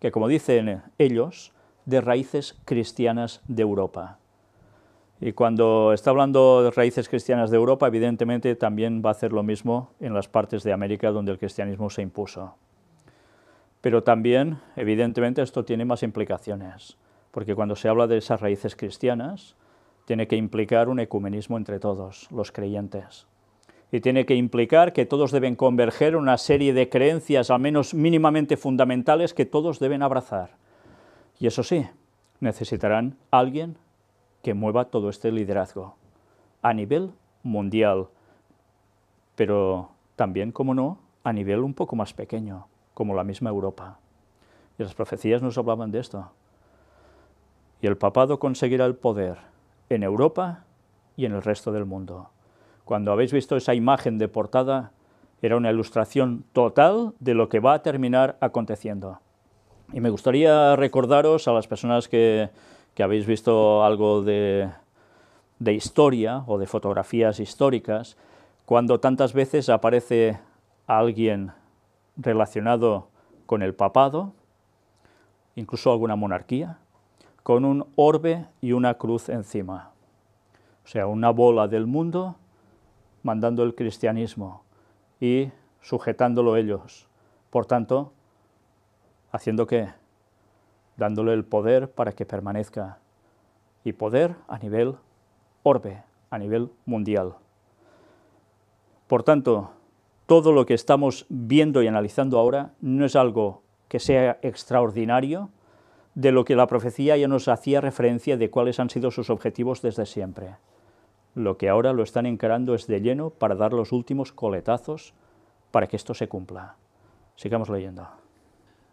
que como dicen ellos, de raíces cristianas de Europa. Y cuando está hablando de raíces cristianas de Europa, evidentemente también va a hacer lo mismo en las partes de América donde el cristianismo se impuso. Pero también, evidentemente, esto tiene más implicaciones, porque cuando se habla de esas raíces cristianas, tiene que implicar un ecumenismo entre todos los creyentes y tiene que implicar que todos deben converger una serie de creencias, al menos mínimamente fundamentales, que todos deben abrazar. Y eso sí, necesitarán alguien que mueva todo este liderazgo a nivel mundial, pero también, como no, a nivel un poco más pequeño, como la misma Europa. Y las profecías nos hablaban de esto. Y el papado conseguirá el poder en Europa y en el resto del mundo. Cuando habéis visto esa imagen de portada, era una ilustración total de lo que va a terminar aconteciendo. Y me gustaría recordaros a las personas que, habéis visto algo de, de historia o de fotografías históricas, cuando tantas veces aparece alguien relacionado con el papado, incluso alguna monarquía, con un orbe y una cruz encima. O sea, una bola del mundo mandando el cristianismo y sujetándolo ellos. Por tanto, haciendo qué? Dándole el poder para que permanezca. Y poder a nivel orbe, a nivel mundial. Por tanto, todo lo que estamos viendo y analizando ahora no es algo que sea extraordinario de lo que la profecía ya nos hacía referencia de cuáles han sido sus objetivos desde siempre lo que ahora lo están encarando es de lleno para dar los últimos coletazos para que esto se cumpla. Sigamos leyendo.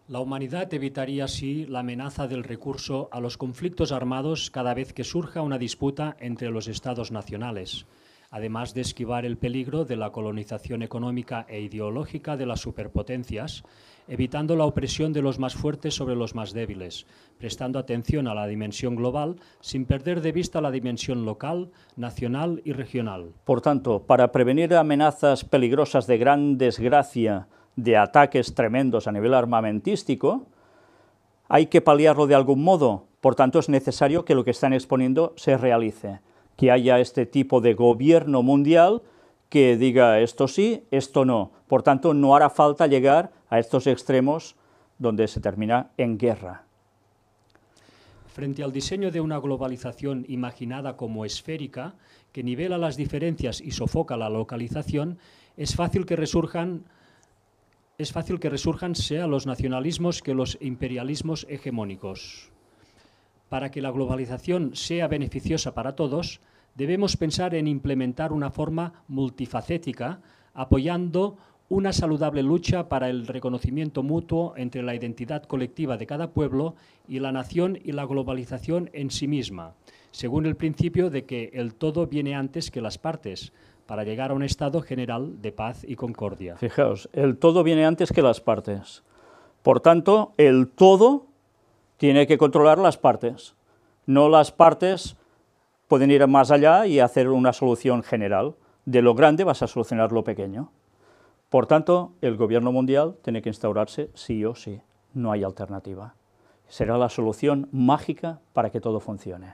La humanidad evitaría así la amenaza del recurso a los conflictos armados cada vez que surja una disputa entre los estados nacionales además de esquivar el peligro de la colonización económica e ideológica de las superpotencias, evitando la opresión de los más fuertes sobre los más débiles, prestando atención a la dimensión global sin perder de vista la dimensión local, nacional y regional. Por tanto, para prevenir amenazas peligrosas de gran desgracia, de ataques tremendos a nivel armamentístico, hay que paliarlo de algún modo. Por tanto, es necesario que lo que están exponiendo se realice que haya este tipo de gobierno mundial que diga esto sí, esto no. Por tanto, no hará falta llegar a estos extremos donde se termina en guerra. Frente al diseño de una globalización imaginada como esférica, que nivela las diferencias y sofoca la localización, es fácil que resurjan es fácil que resurjan sea los nacionalismos que los imperialismos hegemónicos. Para que la globalización sea beneficiosa para todos, debemos pensar en implementar una forma multifacética, apoyando una saludable lucha para el reconocimiento mutuo entre la identidad colectiva de cada pueblo y la nación y la globalización en sí misma, según el principio de que el todo viene antes que las partes, para llegar a un estado general de paz y concordia. Fijaos, el todo viene antes que las partes. Por tanto, el todo tiene que controlar las partes. No las partes pueden ir más allá y hacer una solución general. De lo grande vas a solucionar lo pequeño. Por tanto, el gobierno mundial tiene que instaurarse sí o sí. No hay alternativa. Será la solución mágica para que todo funcione.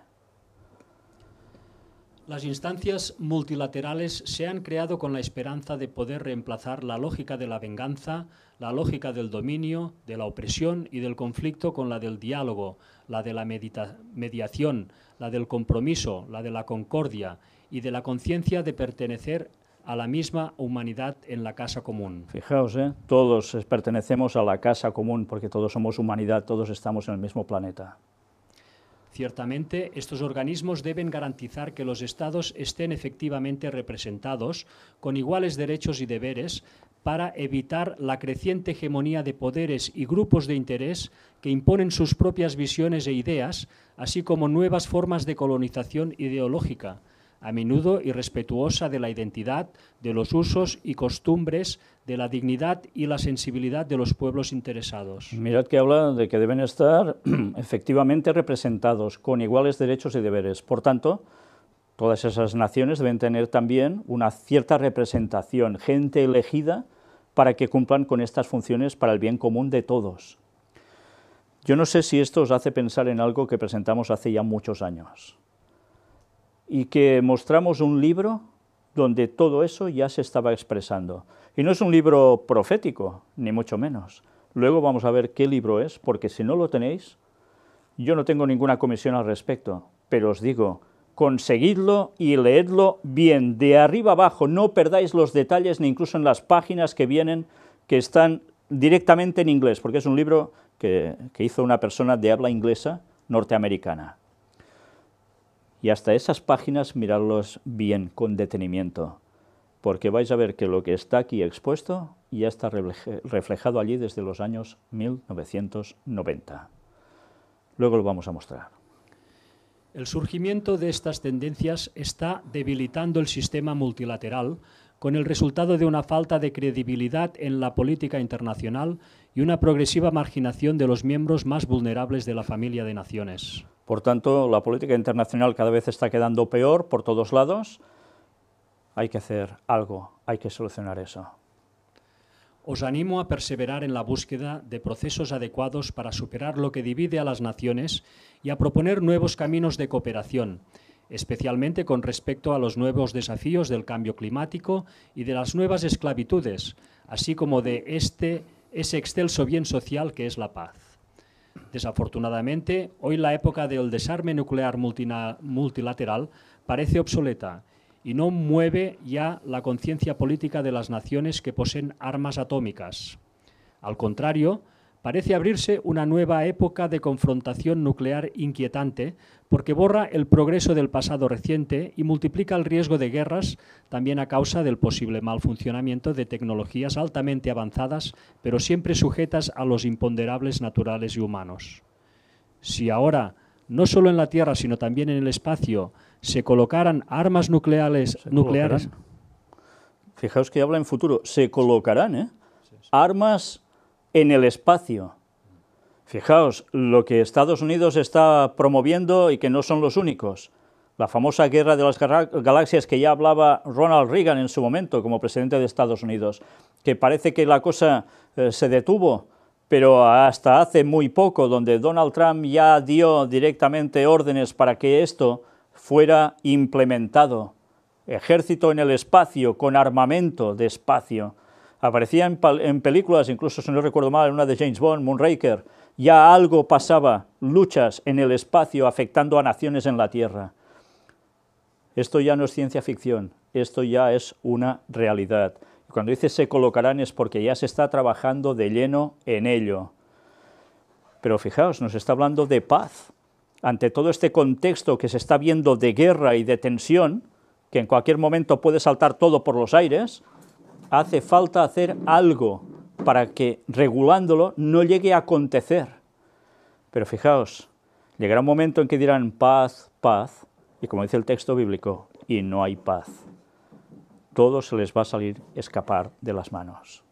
Las instancias multilaterales se han creado con la esperanza de poder reemplazar la lógica de la venganza, la lógica del dominio, de la opresión y del conflicto con la del diálogo, la de la mediación, la del compromiso, la de la concordia y de la conciencia de pertenecer a la misma humanidad en la casa común. Fijaos, eh, todos pertenecemos a la casa común porque todos somos humanidad, todos estamos en el mismo planeta. Ciertamente, estos organismos deben garantizar que los Estados estén efectivamente representados, con iguales derechos y deberes, para evitar la creciente hegemonía de poderes y grupos de interés que imponen sus propias visiones e ideas, así como nuevas formas de colonización ideológica a menudo irrespetuosa de la identidad, de los usos y costumbres, de la dignidad y la sensibilidad de los pueblos interesados. Mirad que habla de que deben estar efectivamente representados con iguales derechos y deberes. Por tanto, todas esas naciones deben tener también una cierta representación, gente elegida para que cumplan con estas funciones para el bien común de todos. Yo no sé si esto os hace pensar en algo que presentamos hace ya muchos años y que mostramos un libro donde todo eso ya se estaba expresando. Y no es un libro profético, ni mucho menos. Luego vamos a ver qué libro es, porque si no lo tenéis, yo no tengo ninguna comisión al respecto, pero os digo, conseguidlo y leedlo bien, de arriba abajo, no perdáis los detalles ni incluso en las páginas que vienen, que están directamente en inglés, porque es un libro que, que hizo una persona de habla inglesa norteamericana y hasta esas páginas miradlos bien con detenimiento, porque vais a ver que lo que está aquí expuesto ya está reflejado allí desde los años 1990. Luego lo vamos a mostrar. El surgimiento de estas tendencias está debilitando el sistema multilateral, con el resultado de una falta de credibilidad en la política internacional y una progresiva marginación de los miembros más vulnerables de la familia de naciones. Por tanto, la política internacional cada vez está quedando peor por todos lados. Hay que hacer algo, hay que solucionar eso. Os animo a perseverar en la búsqueda de procesos adecuados para superar lo que divide a las naciones y a proponer nuevos caminos de cooperación, especialmente con respecto a los nuevos desafíos del cambio climático y de las nuevas esclavitudes, así como de este, ese excelso bien social que es la paz. Desafortunadamente, hoy la época del desarme nuclear multilateral parece obsoleta y no mueve ya la conciencia política de las naciones que poseen armas atómicas. Al contrario, Parece abrirse una nueva época de confrontación nuclear inquietante porque borra el progreso del pasado reciente y multiplica el riesgo de guerras también a causa del posible mal funcionamiento de tecnologías altamente avanzadas pero siempre sujetas a los imponderables naturales y humanos. Si ahora, no solo en la Tierra sino también en el espacio, se colocaran armas nucleares, nucleares fijaos que habla en futuro, se colocarán ¿eh? armas en el espacio. Fijaos lo que Estados Unidos está promoviendo y que no son los únicos. La famosa guerra de las galaxias que ya hablaba Ronald Reagan en su momento como presidente de Estados Unidos, que parece que la cosa eh, se detuvo, pero hasta hace muy poco, donde Donald Trump ya dio directamente órdenes para que esto fuera implementado. Ejército en el espacio, con armamento de espacio aparecía en, películas, incluso si no recuerdo mal, en una de James Bond, Moonraker, ya algo pasaba, luchas en el espacio afectando a naciones en la Tierra. Esto ya no es ciencia ficción, esto ya es una realidad. Cuando dice se colocarán es porque ya se está trabajando de lleno en ello. Pero fijaos, nos está hablando de paz. Ante todo este contexto que se está viendo de guerra y de tensión, que en cualquier momento puede saltar todo por los aires, hace falta hacer algo para que regulándolo no llegue a acontecer. Pero fijaos, llegará un momento en que dirán paz, paz, y como dice el texto bíblico, y no hay paz. Todo se les va a salir escapar de las manos.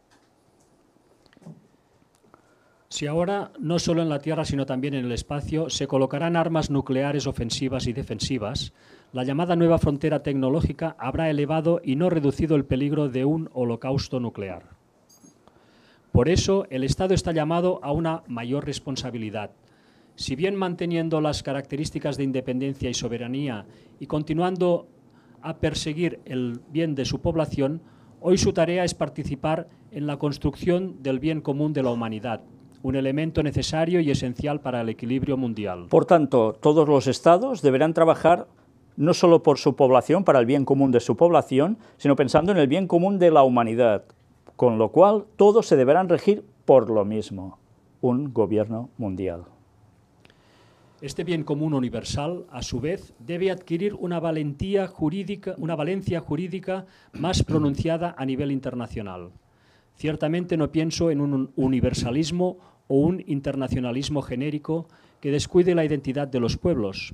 Si ahora, no solo en la Tierra, sino también en el espacio, se colocarán armas nucleares ofensivas y defensivas, la llamada nueva frontera tecnológica habrá elevado y no reducido el peligro de un holocausto nuclear. Por eso, el Estado está llamado a una mayor responsabilidad. Si bien manteniendo las características de independencia y soberanía y continuando a perseguir el bien de su población, hoy su tarea es participar en la construcción del bien común de la humanidad, un elemento necesario y esencial para el equilibrio mundial. Por tanto, todos los estados deberán trabajar no solo por su población, para el bien común de su población, sino pensando en el bien común de la humanidad, con lo cual todos se deberán regir por lo mismo, un gobierno mundial. Este bien común universal, a su vez, debe adquirir una, valentía jurídica, una valencia jurídica más pronunciada a nivel internacional. Ciertamente no pienso en un universalismo o un internacionalismo genérico que descuide la identidad de los pueblos,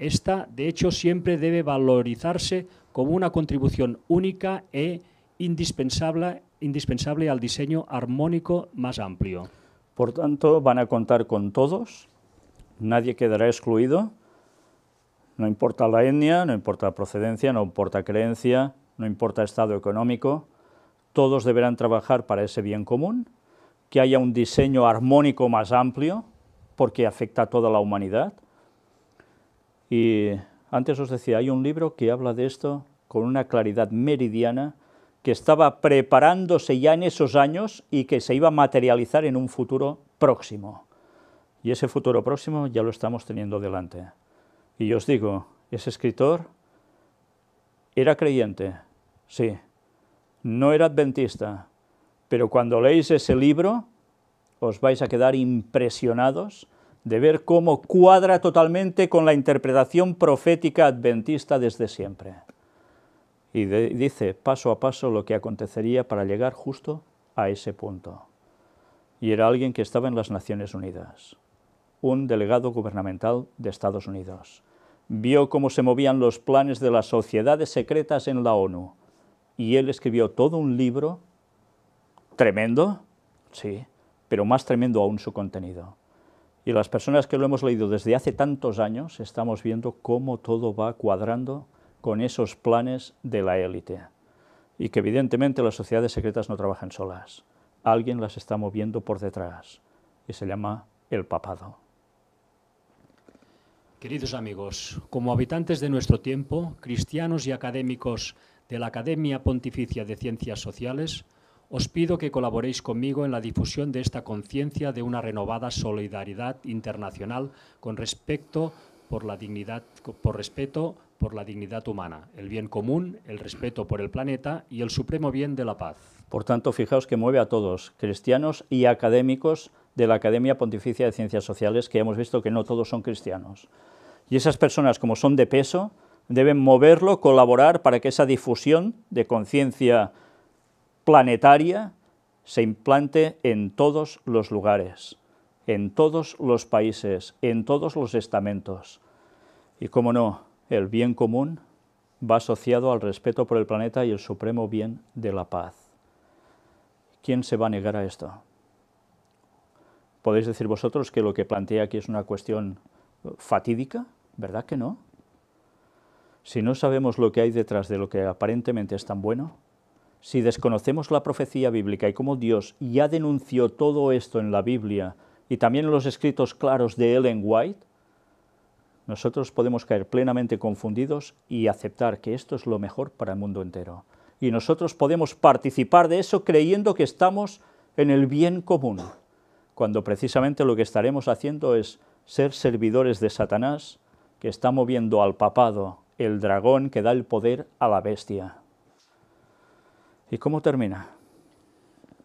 esta, de hecho, siempre debe valorizarse como una contribución única e indispensable, indispensable al diseño armónico más amplio. Por tanto, van a contar con todos, nadie quedará excluido, no importa la etnia, no importa la procedencia, no importa creencia, no importa estado económico, todos deberán trabajar para ese bien común, que haya un diseño armónico más amplio, porque afecta a toda la humanidad, y antes os decía, hay un libro que habla de esto con una claridad meridiana, que estaba preparándose ya en esos años y que se iba a materializar en un futuro próximo. Y ese futuro próximo ya lo estamos teniendo delante. Y os digo, ese escritor era creyente, sí, no era adventista, pero cuando leéis ese libro os vais a quedar impresionados de ver cómo cuadra totalmente con la interpretación profética adventista desde siempre. Y dice paso a paso lo que acontecería para llegar justo a ese punto. Y era alguien que estaba en las Naciones Unidas, un delegado gubernamental de Estados Unidos. Vio cómo se movían los planes de las sociedades secretas en la ONU. Y él escribió todo un libro tremendo, sí, pero más tremendo aún su contenido y las personas que lo hemos leído desde hace tantos años estamos viendo cómo todo va cuadrando con esos planes de la élite. Y que evidentemente las sociedades secretas no trabajan solas. Alguien las está moviendo por detrás. Y se llama el papado. Queridos amigos, como habitantes de nuestro tiempo, cristianos y académicos de la Academia Pontificia de Ciencias Sociales, os pido que colaboréis conmigo en la difusión de esta conciencia de una renovada solidaridad internacional con respecto por la dignidad, por respeto por la dignidad humana, el bien común, el respeto por el planeta y el supremo bien de la paz. Por tanto, fijaos que mueve a todos, cristianos y académicos de la Academia Pontificia de Ciencias Sociales, que hemos visto que no todos son cristianos. Y esas personas, como son de peso, deben moverlo, colaborar para que esa difusión de conciencia planetaria se implante en todos los lugares, en todos los países, en todos los estamentos. Y cómo no, el bien común va asociado al respeto por el planeta y el supremo bien de la paz. ¿Quién se va a negar a esto? Podéis decir vosotros que lo que plantea aquí es una cuestión eh, fatídica, ¿verdad que no? Si no sabemos lo que hay detrás de lo que aparentemente es tan bueno, si desconocemos la profecía bíblica y cómo Dios ya denunció todo esto en la Biblia y también en los escritos claros de Ellen White, nosotros podemos caer plenamente confundidos y aceptar que esto es lo mejor para el mundo entero. Y nosotros podemos participar de eso creyendo que estamos en el bien común, cuando precisamente lo que estaremos haciendo es ser servidores de Satanás, que está moviendo al papado, el dragón que da el poder a la bestia. ¿Y cómo termina?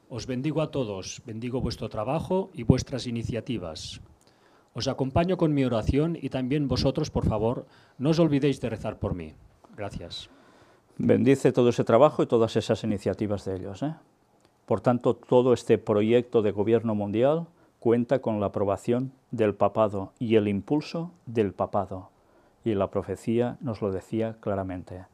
Os bendigo a todos, bendigo vuestro trabajo y vuestras iniciativas. Os acompaño con mi oración y también vosotros, por favor, no os olvidéis de rezar por mí. Gracias. Bendice todo ese trabajo y todas esas iniciativas de ellos. ¿eh? Por tanto, todo este proyecto de gobierno mundial cuenta con la aprobación del papado y el impulso del papado. Y la profecía nos lo decía claramente.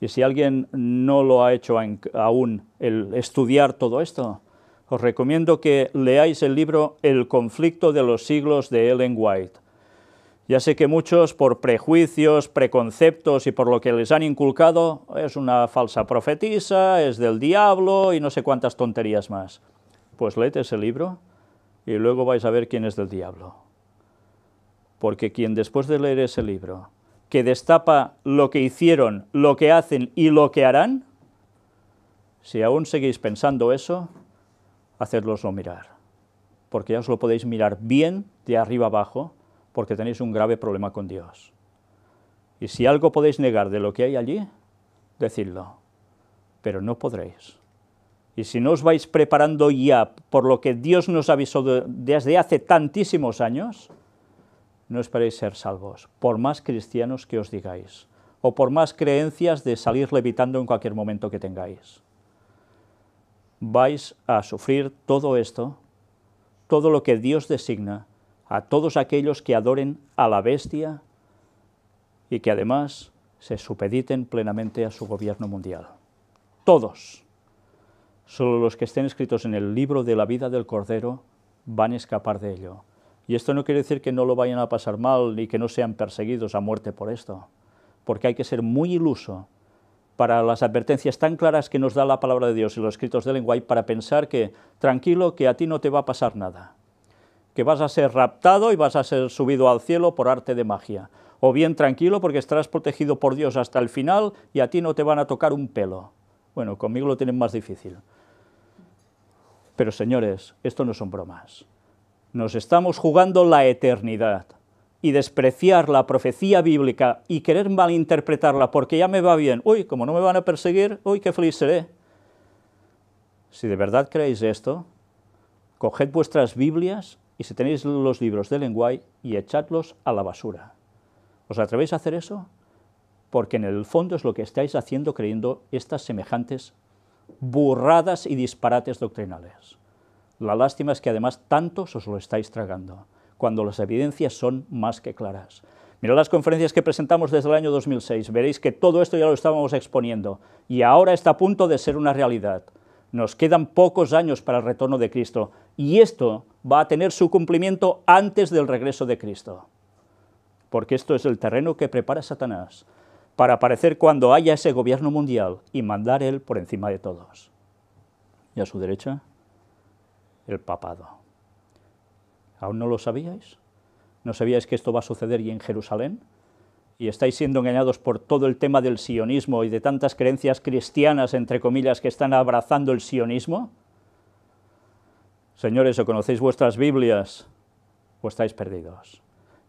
Y si alguien no lo ha hecho aún, el estudiar todo esto, os recomiendo que leáis el libro El conflicto de los siglos de Ellen White. Ya sé que muchos, por prejuicios, preconceptos y por lo que les han inculcado, es una falsa profetisa, es del diablo y no sé cuántas tonterías más. Pues leed ese libro y luego vais a ver quién es del diablo. Porque quien después de leer ese libro que destapa lo que hicieron, lo que hacen y lo que harán, si aún seguís pensando eso, hacedloslo mirar, porque ya os lo podéis mirar bien de arriba abajo, porque tenéis un grave problema con Dios. Y si algo podéis negar de lo que hay allí, decidlo, pero no podréis. Y si no os vais preparando ya por lo que Dios nos avisó desde hace tantísimos años, no esperéis ser salvos, por más cristianos que os digáis, o por más creencias de salir levitando en cualquier momento que tengáis. Vais a sufrir todo esto, todo lo que Dios designa a todos aquellos que adoren a la bestia y que además se supediten plenamente a su gobierno mundial. Todos, solo los que estén escritos en el libro de la vida del Cordero, van a escapar de ello y esto no quiere decir que no lo vayan a pasar mal ni que no sean perseguidos a muerte por esto, porque hay que ser muy iluso para las advertencias tan claras que nos da la palabra de Dios y los escritos de Lenguay para pensar que tranquilo, que a ti no te va a pasar nada, que vas a ser raptado y vas a ser subido al cielo por arte de magia, o bien tranquilo porque estarás protegido por Dios hasta el final y a ti no te van a tocar un pelo. Bueno, conmigo lo tienen más difícil. Pero señores, esto no son bromas. Nos estamos jugando la eternidad y despreciar la profecía bíblica y querer malinterpretarla porque ya me va bien, uy, como no me van a perseguir, uy, qué feliz seré. Si de verdad creéis esto, coged vuestras Biblias y si tenéis los libros de Lenguay y echadlos a la basura. ¿Os atrevéis a hacer eso? Porque en el fondo es lo que estáis haciendo creyendo estas semejantes burradas y disparates doctrinales. La lástima es que además tantos os lo estáis tragando, cuando las evidencias son más que claras. Mirad las conferencias que presentamos desde el año 2006, veréis que todo esto ya lo estábamos exponiendo y ahora está a punto de ser una realidad. Nos quedan pocos años para el retorno de Cristo y esto va a tener su cumplimiento antes del regreso de Cristo. Porque esto es el terreno que prepara Satanás para aparecer cuando haya ese gobierno mundial y mandar él por encima de todos. ¿Y a su derecha? el papado. ¿Aún no lo sabíais? ¿No sabíais que esto va a suceder y en Jerusalén? y estáis siendo engañados por todo el tema del sionismo y de tantas creencias cristianas, entre comillas, que están abrazando el sionismo? Señores, o conocéis vuestras Biblias o estáis perdidos.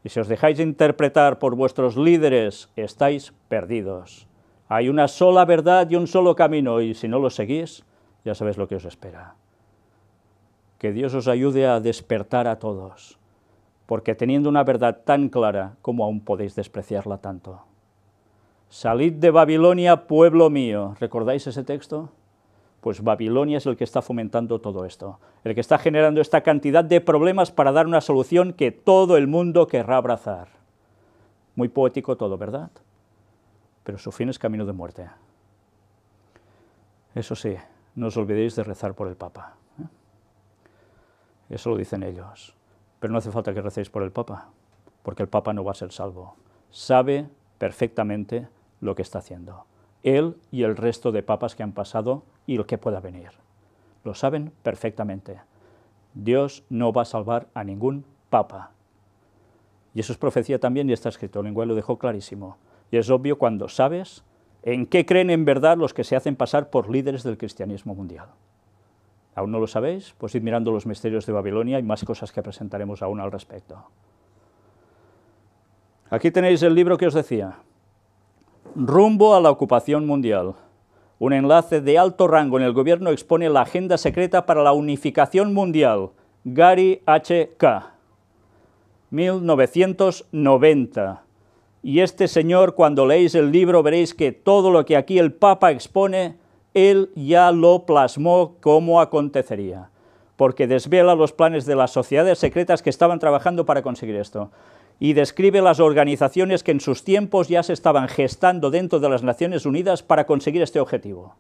Y si os dejáis interpretar por vuestros líderes, estáis perdidos. Hay una sola verdad y un solo camino, y si no lo seguís, ya sabéis lo que os espera. Que Dios os ayude a despertar a todos, porque teniendo una verdad tan clara, como aún podéis despreciarla tanto? Salid de Babilonia, pueblo mío. ¿Recordáis ese texto? Pues Babilonia es el que está fomentando todo esto, el que está generando esta cantidad de problemas para dar una solución que todo el mundo querrá abrazar. Muy poético todo, ¿verdad? Pero su fin es camino de muerte. Eso sí, no os olvidéis de rezar por el Papa. Eso lo dicen ellos. Pero no hace falta que recéis por el Papa, porque el Papa no va a ser salvo. Sabe perfectamente lo que está haciendo. Él y el resto de papas que han pasado y lo que pueda venir. Lo saben perfectamente. Dios no va a salvar a ningún papa. Y eso es profecía también y está escrito. Lengua lo dejó clarísimo. Y es obvio cuando sabes en qué creen en verdad los que se hacen pasar por líderes del cristianismo mundial. ¿Aún no lo sabéis? Pues id mirando los misterios de Babilonia y más cosas que presentaremos aún al respecto. Aquí tenéis el libro que os decía. Rumbo a la ocupación mundial. Un enlace de alto rango en el gobierno expone la agenda secreta para la unificación mundial. Gary H.K. 1990. Y este señor, cuando leéis el libro, veréis que todo lo que aquí el Papa expone él ya lo plasmó como acontecería, porque desvela los planes de las sociedades secretas que estaban trabajando para conseguir esto y describe las organizaciones que en sus tiempos ya se estaban gestando dentro de las Naciones Unidas para conseguir este objetivo.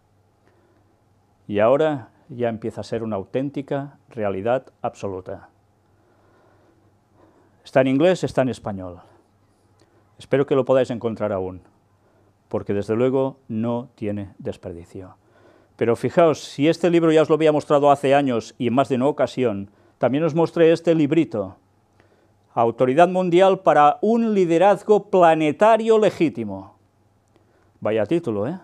Y ahora ya empieza a ser una auténtica realidad absoluta. Está en inglés, está en español. Espero que lo podáis encontrar aún, porque desde luego no tiene desperdicio. Pero fijaos, si este libro ya os lo había mostrado hace años y en más de una ocasión, también os mostré este librito, Autoridad Mundial para un Liderazgo Planetario Legítimo. Vaya título, ¿eh?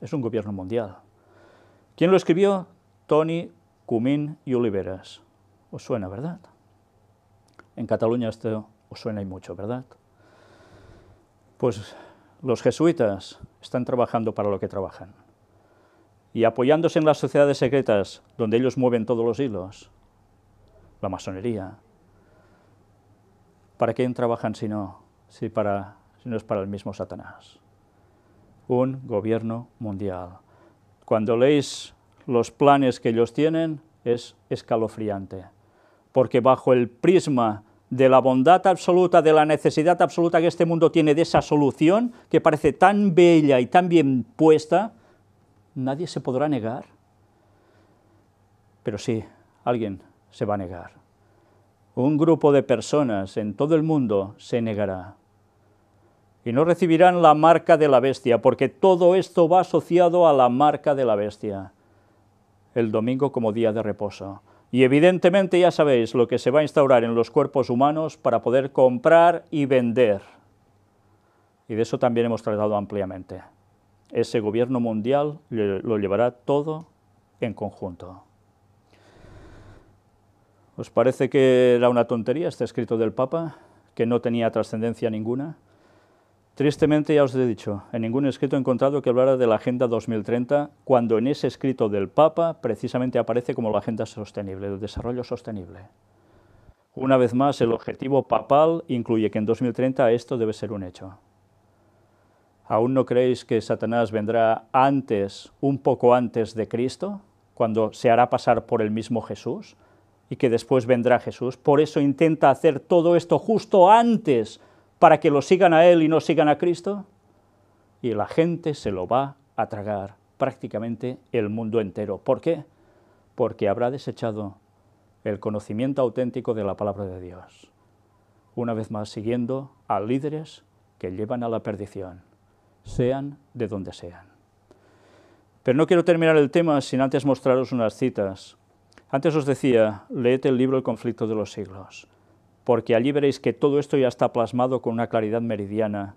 Es un gobierno mundial. ¿Quién lo escribió? Tony Cumín y Oliveras. Os suena, ¿verdad? En Cataluña esto os suena y mucho, ¿verdad? Pues los jesuitas están trabajando para lo que trabajan y apoyándose en las sociedades secretas donde ellos mueven todos los hilos, la masonería. ¿Para quién trabajan si no, si, para, si no es para el mismo Satanás? Un gobierno mundial. Cuando leéis los planes que ellos tienen, es escalofriante, porque bajo el prisma de la bondad absoluta, de la necesidad absoluta que este mundo tiene de esa solución, que parece tan bella y tan bien puesta, nadie se podrá negar. Pero sí, alguien se va a negar. Un grupo de personas en todo el mundo se negará. Y no recibirán la marca de la bestia, porque todo esto va asociado a la marca de la bestia. El domingo como día de reposo. Y evidentemente ya sabéis lo que se va a instaurar en los cuerpos humanos para poder comprar y vender. Y de eso también hemos tratado ampliamente ese gobierno mundial lo llevará todo en conjunto. ¿Os parece que era una tontería este escrito del Papa, que no tenía trascendencia ninguna? Tristemente ya os he dicho, en ningún escrito he encontrado que hablara de la Agenda 2030, cuando en ese escrito del Papa precisamente aparece como la Agenda Sostenible, el Desarrollo Sostenible. Una vez más, el objetivo papal incluye que en 2030 esto debe ser un hecho. ¿Aún no creéis que Satanás vendrá antes, un poco antes de Cristo, cuando se hará pasar por el mismo Jesús? Y que después vendrá Jesús. Por eso intenta hacer todo esto justo antes, para que lo sigan a Él y no sigan a Cristo. Y la gente se lo va a tragar, prácticamente el mundo entero. ¿Por qué? Porque habrá desechado el conocimiento auténtico de la palabra de Dios. Una vez más, siguiendo a líderes que llevan a la perdición sean de donde sean. Pero no quiero terminar el tema sin antes mostraros unas citas. Antes os decía, leed el libro El conflicto de los siglos, porque allí veréis que todo esto ya está plasmado con una claridad meridiana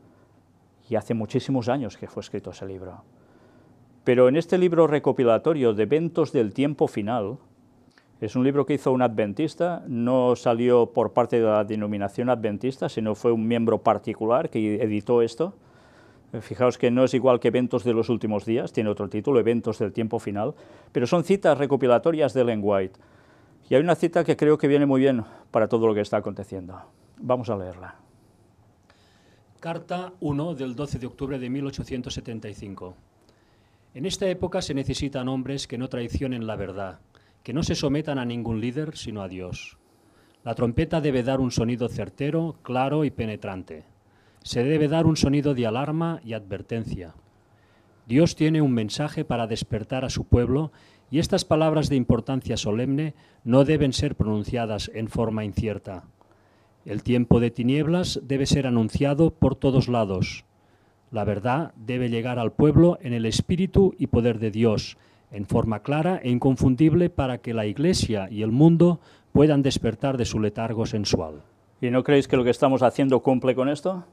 y hace muchísimos años que fue escrito ese libro. Pero en este libro recopilatorio de eventos del tiempo final, es un libro que hizo un adventista, no salió por parte de la denominación adventista, sino fue un miembro particular que editó esto, eh, fijaos que no es igual que Eventos de los últimos días, tiene otro título, Eventos del tiempo final, pero son citas recopilatorias de Len White. Y hay una cita que creo que viene muy bien para todo lo que está aconteciendo. Vamos a leerla. Carta 1 del 12 de octubre de 1875. En esta época se necesitan hombres que no traicionen la verdad, que no se sometan a ningún líder sino a Dios. La trompeta debe dar un sonido certero, claro y penetrante se debe dar un sonido de alarma y advertencia. Dios tiene un mensaje para despertar a su pueblo y estas palabras de importancia solemne no deben ser pronunciadas en forma incierta. El tiempo de tinieblas debe ser anunciado por todos lados. La verdad debe llegar al pueblo en el espíritu y poder de Dios, en forma clara e inconfundible para que la Iglesia y el mundo puedan despertar de su letargo sensual. ¿Y no creéis que lo que estamos haciendo cumple con esto?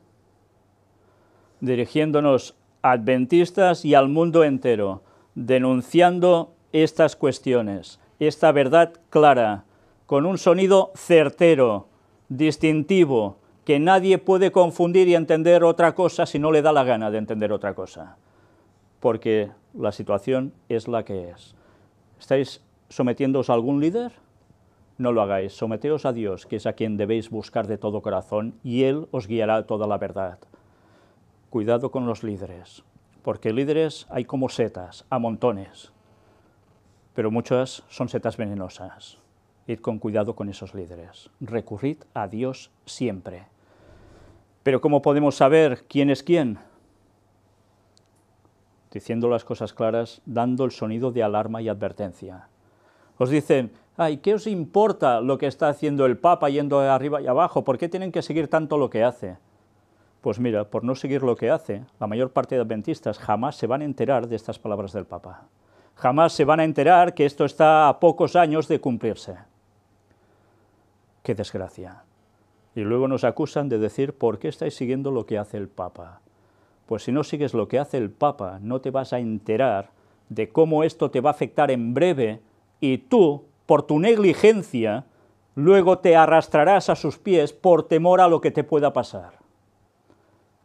dirigiéndonos a adventistas y al mundo entero, denunciando estas cuestiones, esta verdad clara, con un sonido certero, distintivo, que nadie puede confundir y entender otra cosa si no le da la gana de entender otra cosa, porque la situación es la que es. ¿Estáis sometiéndoos a algún líder? No lo hagáis, someteos a Dios, que es a quien debéis buscar de todo corazón, y Él os guiará toda la verdad cuidado con los líderes, porque líderes hay como setas, a montones, pero muchas son setas venenosas. Id con cuidado con esos líderes. Recurrid a Dios siempre. Pero ¿cómo podemos saber quién es quién? Diciendo las cosas claras, dando el sonido de alarma y advertencia. Os dicen, ay, ¿qué os importa lo que está haciendo el Papa yendo arriba y abajo? ¿Por qué tienen que seguir tanto lo que hace? Pues mira, por no seguir lo que hace, la mayor parte de adventistas jamás se van a enterar de estas palabras del Papa. Jamás se van a enterar que esto está a pocos años de cumplirse. ¡Qué desgracia! Y luego nos acusan de decir, ¿por qué estáis siguiendo lo que hace el Papa? Pues si no sigues lo que hace el Papa, no te vas a enterar de cómo esto te va a afectar en breve y tú, por tu negligencia, luego te arrastrarás a sus pies por temor a lo que te pueda pasar.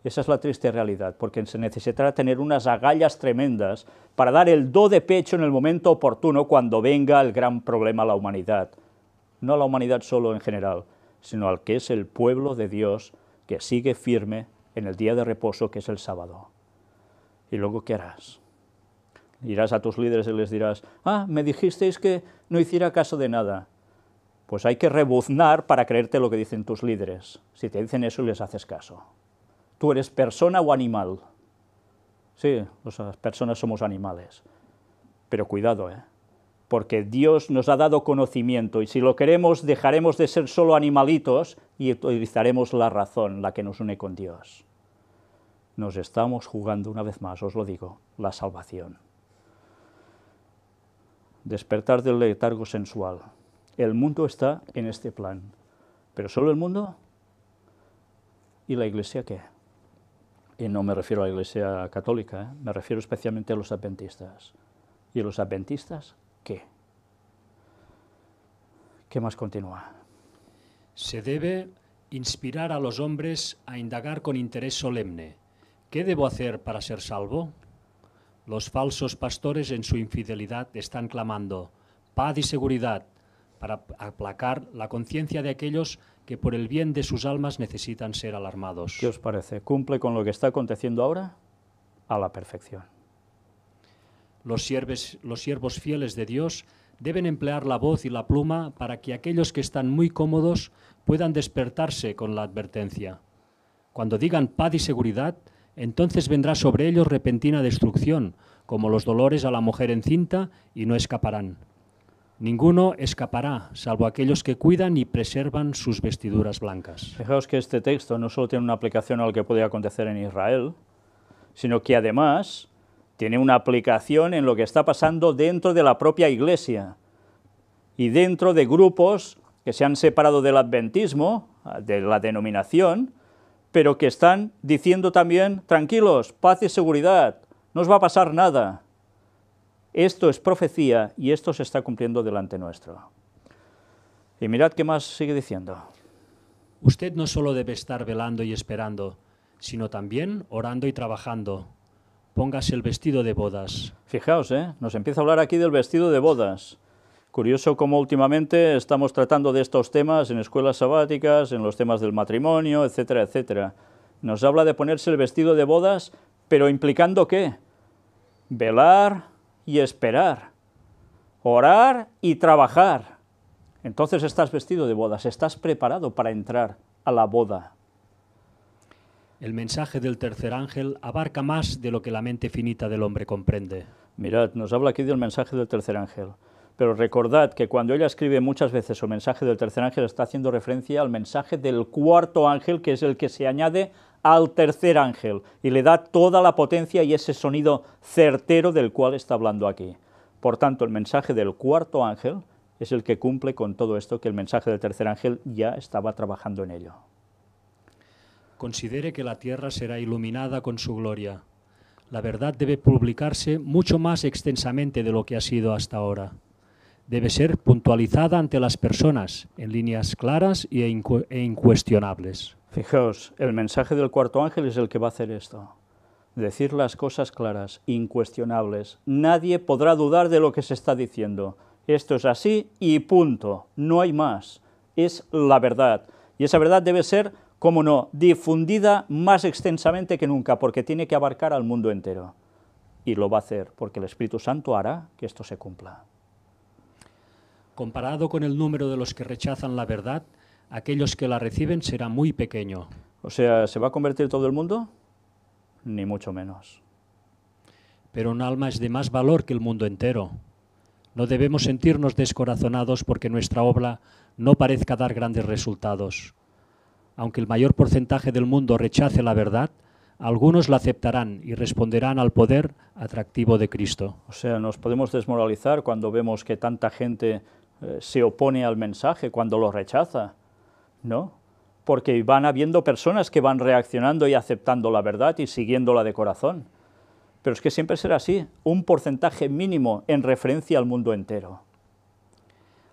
Esa es la triste realidad, porque se necesitará tener unas agallas tremendas para dar el do de pecho en el momento oportuno cuando venga el gran problema a la humanidad. No a la humanidad solo en general, sino al que es el pueblo de Dios que sigue firme en el día de reposo que es el sábado. ¿Y luego qué harás? Irás a tus líderes y les dirás, ah, me dijisteis que no hiciera caso de nada. Pues hay que rebuznar para creerte lo que dicen tus líderes. Si te dicen eso, y les haces caso tú eres persona o animal. Sí, las personas somos animales. Pero cuidado, ¿eh? porque Dios nos ha dado conocimiento y si lo queremos dejaremos de ser solo animalitos y utilizaremos la razón, la que nos une con Dios. Nos estamos jugando una vez más, os lo digo, la salvación. Despertar del letargo sensual. El mundo está en este plan, pero solo el mundo y la iglesia qué? y no me refiero a la Iglesia Católica, ¿eh? me refiero especialmente a los adventistas. ¿Y los adventistas qué? ¿Qué más continúa? Se debe inspirar a los hombres a indagar con interés solemne. ¿Qué debo hacer para ser salvo? Los falsos pastores en su infidelidad están clamando, paz y seguridad, para aplacar la conciencia de aquellos que por el bien de sus almas necesitan ser alarmados. ¿Qué os parece? ¿Cumple con lo que está aconteciendo ahora? A la perfección. Los, los siervos fieles de Dios deben emplear la voz y la pluma para que aquellos que están muy cómodos puedan despertarse con la advertencia. Cuando digan paz y seguridad, entonces vendrá sobre ellos repentina destrucción, como los dolores a la mujer encinta, y no escaparán. Ninguno escapará, salvo aquellos que cuidan y preservan sus vestiduras blancas. Fijaos que este texto no solo tiene una aplicación a lo que puede acontecer en Israel, sino que además tiene una aplicación en lo que está pasando dentro de la propia iglesia y dentro de grupos que se han separado del adventismo, de la denominación, pero que están diciendo también, tranquilos, paz y seguridad, no os va a pasar nada. Esto es profecía y esto se está cumpliendo delante nuestro. Y mirad qué más sigue diciendo. Usted no solo debe estar velando y esperando, sino también orando y trabajando. Póngase el vestido de bodas. Fijaos, ¿eh? nos empieza a hablar aquí del vestido de bodas. Curioso cómo últimamente estamos tratando de estos temas en escuelas sabáticas, en los temas del matrimonio, etcétera, etcétera. Nos habla de ponerse el vestido de bodas, pero implicando qué? Velar, y esperar, orar y trabajar. Entonces estás vestido de bodas, estás preparado para entrar a la boda. El mensaje del tercer ángel abarca más de lo que la mente finita del hombre comprende. Mirad, nos habla aquí del mensaje del tercer ángel. Pero recordad que cuando ella escribe muchas veces su mensaje del tercer ángel está haciendo referencia al mensaje del cuarto ángel, que es el que se añade al tercer ángel y le da toda la potencia y ese sonido certero del cual está hablando aquí. Por tanto, el mensaje del cuarto ángel es el que cumple con todo esto, que el mensaje del tercer ángel ya estaba trabajando en ello. Considere que la tierra será iluminada con su gloria. La verdad debe publicarse mucho más extensamente de lo que ha sido hasta ahora. Debe ser puntualizada ante las personas en líneas claras e, e incuestionables. Fijaos, el mensaje del cuarto ángel es el que va a hacer esto. Decir las cosas claras, incuestionables. Nadie podrá dudar de lo que se está diciendo. Esto es así y punto. No hay más. Es la verdad. Y esa verdad debe ser, como no, difundida más extensamente que nunca, porque tiene que abarcar al mundo entero. Y lo va a hacer, porque el Espíritu Santo hará que esto se cumpla. Comparado con el número de los que rechazan la verdad, aquellos que la reciben será muy pequeño. O sea, ¿se va a convertir todo el mundo? Ni mucho menos. Pero un alma es de más valor que el mundo entero. No debemos sentirnos descorazonados porque nuestra obra no parezca dar grandes resultados. Aunque el mayor porcentaje del mundo rechace la verdad, algunos la aceptarán y responderán al poder atractivo de Cristo. O sea, nos podemos desmoralizar cuando vemos que tanta gente eh, se opone al mensaje, cuando lo rechaza. ¿no? Porque van habiendo personas que van reaccionando y aceptando la verdad y siguiéndola de corazón. Pero es que siempre será así, un porcentaje mínimo en referencia al mundo entero.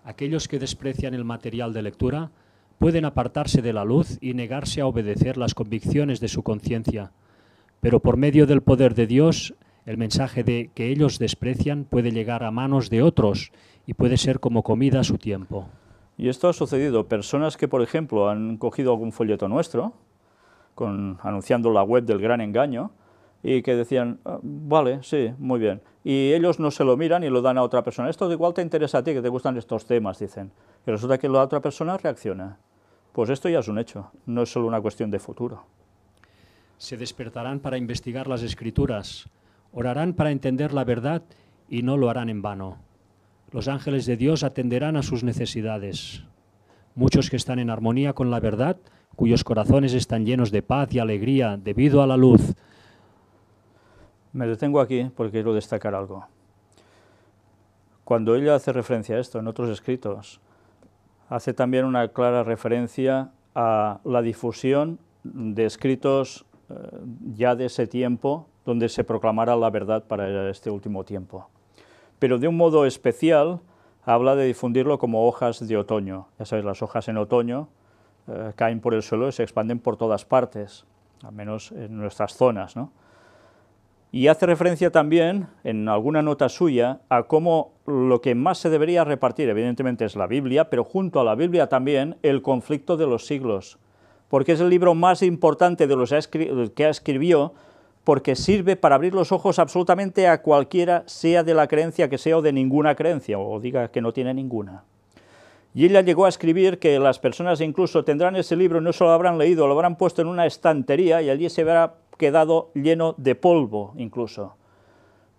Aquellos que desprecian el material de lectura pueden apartarse de la luz y negarse a obedecer las convicciones de su conciencia, pero por medio del poder de Dios, el mensaje de que ellos desprecian puede llegar a manos de otros y puede ser como comida a su tiempo. Y esto ha sucedido. Personas que, por ejemplo, han cogido algún folleto nuestro, anunciando la web del gran engaño, y que decían, ah, vale, sí, muy bien. Y ellos no se lo miran y lo dan a otra persona. Esto igual te interesa a ti, que te gustan estos temas, dicen. Y resulta que la otra persona reacciona. Pues esto ya es un hecho, no es solo una cuestión de futuro. Se despertarán para investigar las escrituras, orarán para entender la verdad y no lo harán en vano. Los ángeles de Dios atenderán a sus necesidades. Muchos que están en armonía con la verdad, cuyos corazones están llenos de paz y alegría debido a la luz. Me detengo aquí porque quiero destacar algo. Cuando ella hace referencia a esto en otros escritos, hace también una clara referencia a la difusión de escritos eh, ya de ese tiempo donde se proclamará la verdad para este último tiempo pero de un modo especial habla de difundirlo como hojas de otoño. Ya sabéis, las hojas en otoño eh, caen por el suelo y se expanden por todas partes, al menos en nuestras zonas. ¿no? Y hace referencia también, en alguna nota suya, a cómo lo que más se debería repartir, evidentemente, es la Biblia, pero junto a la Biblia también el conflicto de los siglos, porque es el libro más importante de los que escribió porque sirve para abrir los ojos absolutamente a cualquiera, sea de la creencia que sea o de ninguna creencia, o diga que no tiene ninguna. Y ella llegó a escribir que las personas incluso tendrán ese libro, no solo lo habrán leído, lo habrán puesto en una estantería y allí se habrá quedado lleno de polvo incluso.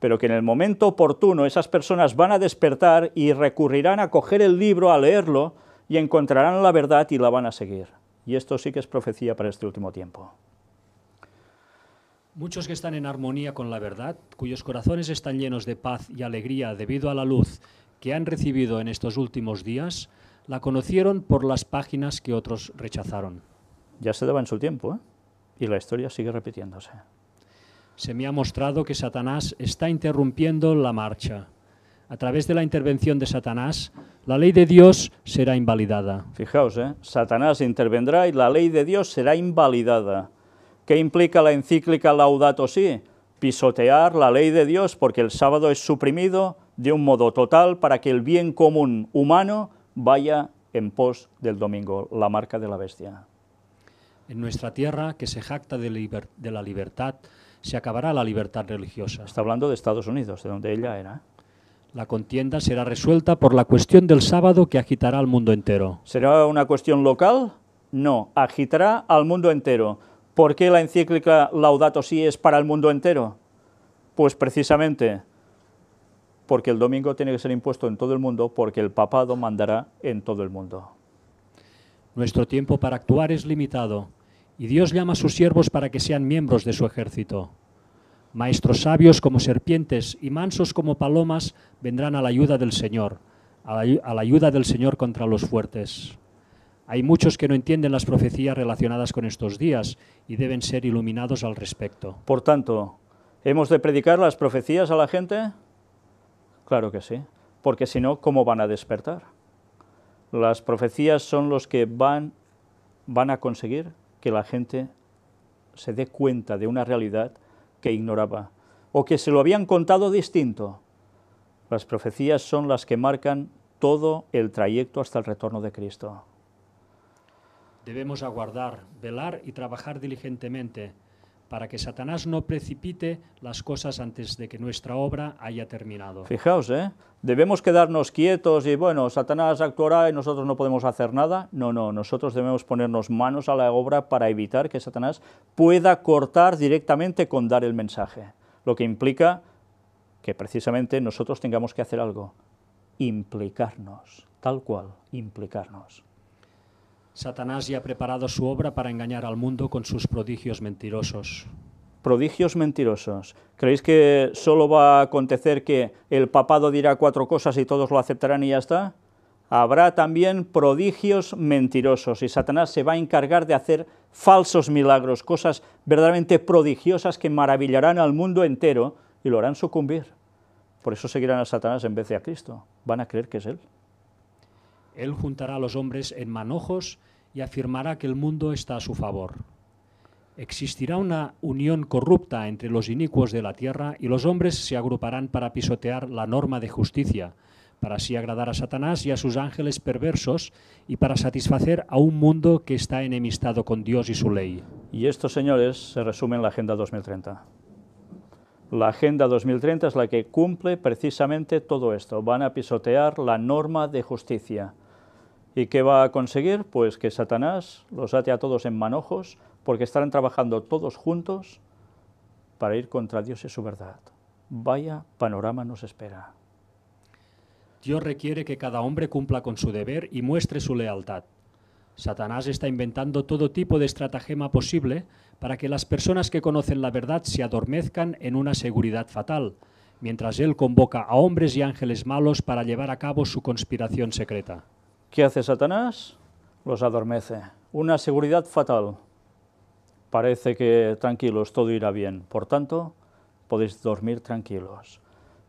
Pero que en el momento oportuno esas personas van a despertar y recurrirán a coger el libro, a leerlo, y encontrarán la verdad y la van a seguir. Y esto sí que es profecía para este último tiempo. Muchos que están en armonía con la verdad, cuyos corazones están llenos de paz y alegría debido a la luz que han recibido en estos últimos días, la conocieron por las páginas que otros rechazaron. Ya se daba en su tiempo, ¿eh? y la historia sigue repitiéndose. Se me ha mostrado que Satanás está interrumpiendo la marcha. A través de la intervención de Satanás, la ley de Dios será invalidada. Fijaos, ¿eh? Satanás intervendrá y la ley de Dios será invalidada. ¿Qué implica la encíclica Laudato Si? Pisotear la ley de Dios porque el sábado es suprimido de un modo total para que el bien común humano vaya en pos del domingo, la marca de la bestia. En nuestra tierra, que se jacta de, de la libertad, se acabará la libertad religiosa. Está hablando de Estados Unidos, de donde ella era. La contienda será resuelta por la cuestión del sábado que agitará al mundo entero. ¿Será una cuestión local? No, agitará al mundo entero. ¿Por qué la encíclica Laudato Si es para el mundo entero? Pues precisamente porque el domingo tiene que ser impuesto en todo el mundo, porque el papado mandará en todo el mundo. Nuestro tiempo para actuar es limitado, y Dios llama a sus siervos para que sean miembros de su ejército. Maestros sabios como serpientes y mansos como palomas vendrán a la ayuda del Señor, a la ayuda del Señor contra los fuertes. Hay muchos que no entienden las profecías relacionadas con estos días y deben ser iluminados al respecto. Por tanto, ¿hemos de predicar las profecías a la gente? Claro que sí, porque si no, ¿cómo van a despertar? Las profecías son los que van, van a conseguir que la gente se dé cuenta de una realidad que ignoraba o que se lo habían contado distinto. Las profecías son las que marcan todo el trayecto hasta el retorno de Cristo. Debemos aguardar, velar y trabajar diligentemente para que Satanás no precipite las cosas antes de que nuestra obra haya terminado. Fijaos, ¿eh? ¿Debemos quedarnos quietos y, bueno, Satanás actuará y nosotros no podemos hacer nada? No, no, nosotros debemos ponernos manos a la obra para evitar que Satanás pueda cortar directamente con dar el mensaje, lo que implica que precisamente nosotros tengamos que hacer algo, implicarnos, tal cual, implicarnos. Satanás ya ha preparado su obra para engañar al mundo con sus prodigios mentirosos. Prodigios mentirosos. ¿Creéis que solo va a acontecer que el papado dirá cuatro cosas y todos lo aceptarán y ya está? Habrá también prodigios mentirosos y Satanás se va a encargar de hacer falsos milagros, cosas verdaderamente prodigiosas que maravillarán al mundo entero y lo harán sucumbir. Por eso seguirán a Satanás en vez de a Cristo. Van a creer que es Él. Él juntará a los hombres en manojos y afirmará que el mundo está a su favor. Existirá una unión corrupta entre los inicuos de la tierra y los hombres se agruparán para pisotear la norma de justicia, para así agradar a Satanás y a sus ángeles perversos y para satisfacer a un mundo que está enemistado con Dios y su ley. Y estos señores se resumen en la Agenda 2030. La Agenda 2030 es la que cumple precisamente todo esto. Van a pisotear la norma de justicia ¿Y qué va a conseguir? Pues que Satanás los ate a todos en manojos, porque estarán trabajando todos juntos para ir contra Dios y su verdad. Vaya panorama nos espera. Dios requiere que cada hombre cumpla con su deber y muestre su lealtad. Satanás está inventando todo tipo de estratagema posible para que las personas que conocen la verdad se adormezcan en una seguridad fatal, mientras él convoca a hombres y ángeles malos para llevar a cabo su conspiración secreta. ¿Qué hace Satanás? Los adormece. Una seguridad fatal. Parece que tranquilos, todo irá bien. Por tanto, podéis dormir tranquilos.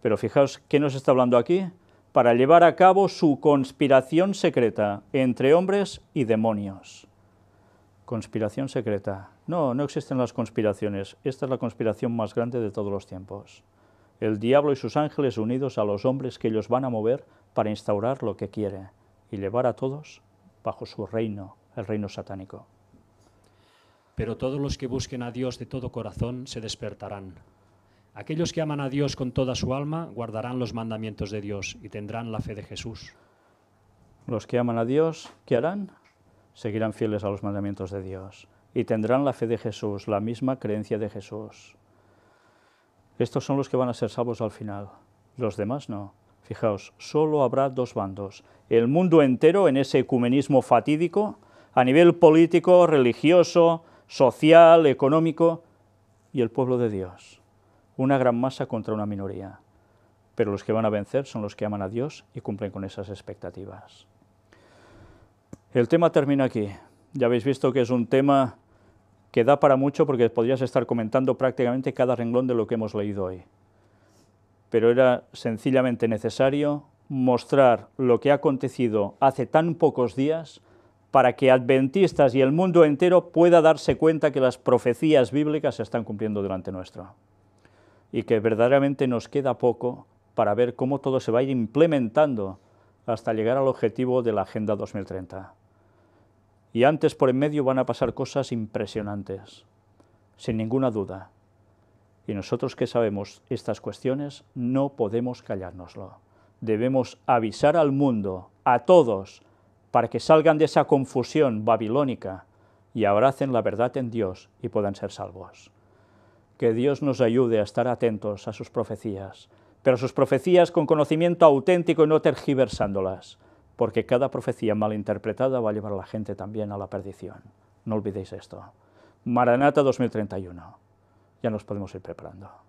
Pero fijaos qué nos está hablando aquí. Para llevar a cabo su conspiración secreta entre hombres y demonios. Conspiración secreta. No, no existen las conspiraciones. Esta es la conspiración más grande de todos los tiempos. El diablo y sus ángeles unidos a los hombres que ellos van a mover para instaurar lo que quiere y llevar a todos bajo su reino, el reino satánico. Pero todos los que busquen a Dios de todo corazón se despertarán. Aquellos que aman a Dios con toda su alma guardarán los mandamientos de Dios y tendrán la fe de Jesús. Los que aman a Dios, ¿qué harán? Seguirán fieles a los mandamientos de Dios y tendrán la fe de Jesús, la misma creencia de Jesús. Estos son los que van a ser salvos al final, los demás no. Fijaos, solo habrá dos bandos. El mundo entero en ese ecumenismo fatídico, a nivel político, religioso, social, económico, y el pueblo de Dios. Una gran masa contra una minoría. Pero los que van a vencer son los que aman a Dios y cumplen con esas expectativas. El tema termina aquí. Ya habéis visto que es un tema que da para mucho porque podrías estar comentando prácticamente cada renglón de lo que hemos leído hoy pero era sencillamente necesario mostrar lo que ha acontecido hace tan pocos días para que adventistas y el mundo entero pueda darse cuenta que las profecías bíblicas se están cumpliendo durante nuestro y que verdaderamente nos queda poco para ver cómo todo se va a ir implementando hasta llegar al objetivo de la Agenda 2030. Y antes por en medio van a pasar cosas impresionantes, sin ninguna duda. Y nosotros que sabemos estas cuestiones no podemos callárnoslo. Debemos avisar al mundo, a todos, para que salgan de esa confusión babilónica y abracen la verdad en Dios y puedan ser salvos. Que Dios nos ayude a estar atentos a sus profecías, pero sus profecías con conocimiento auténtico y no tergiversándolas, porque cada profecía mal interpretada va a llevar a la gente también a la perdición. No olvidéis esto. Maranata 2031 nos podemos ir preparando.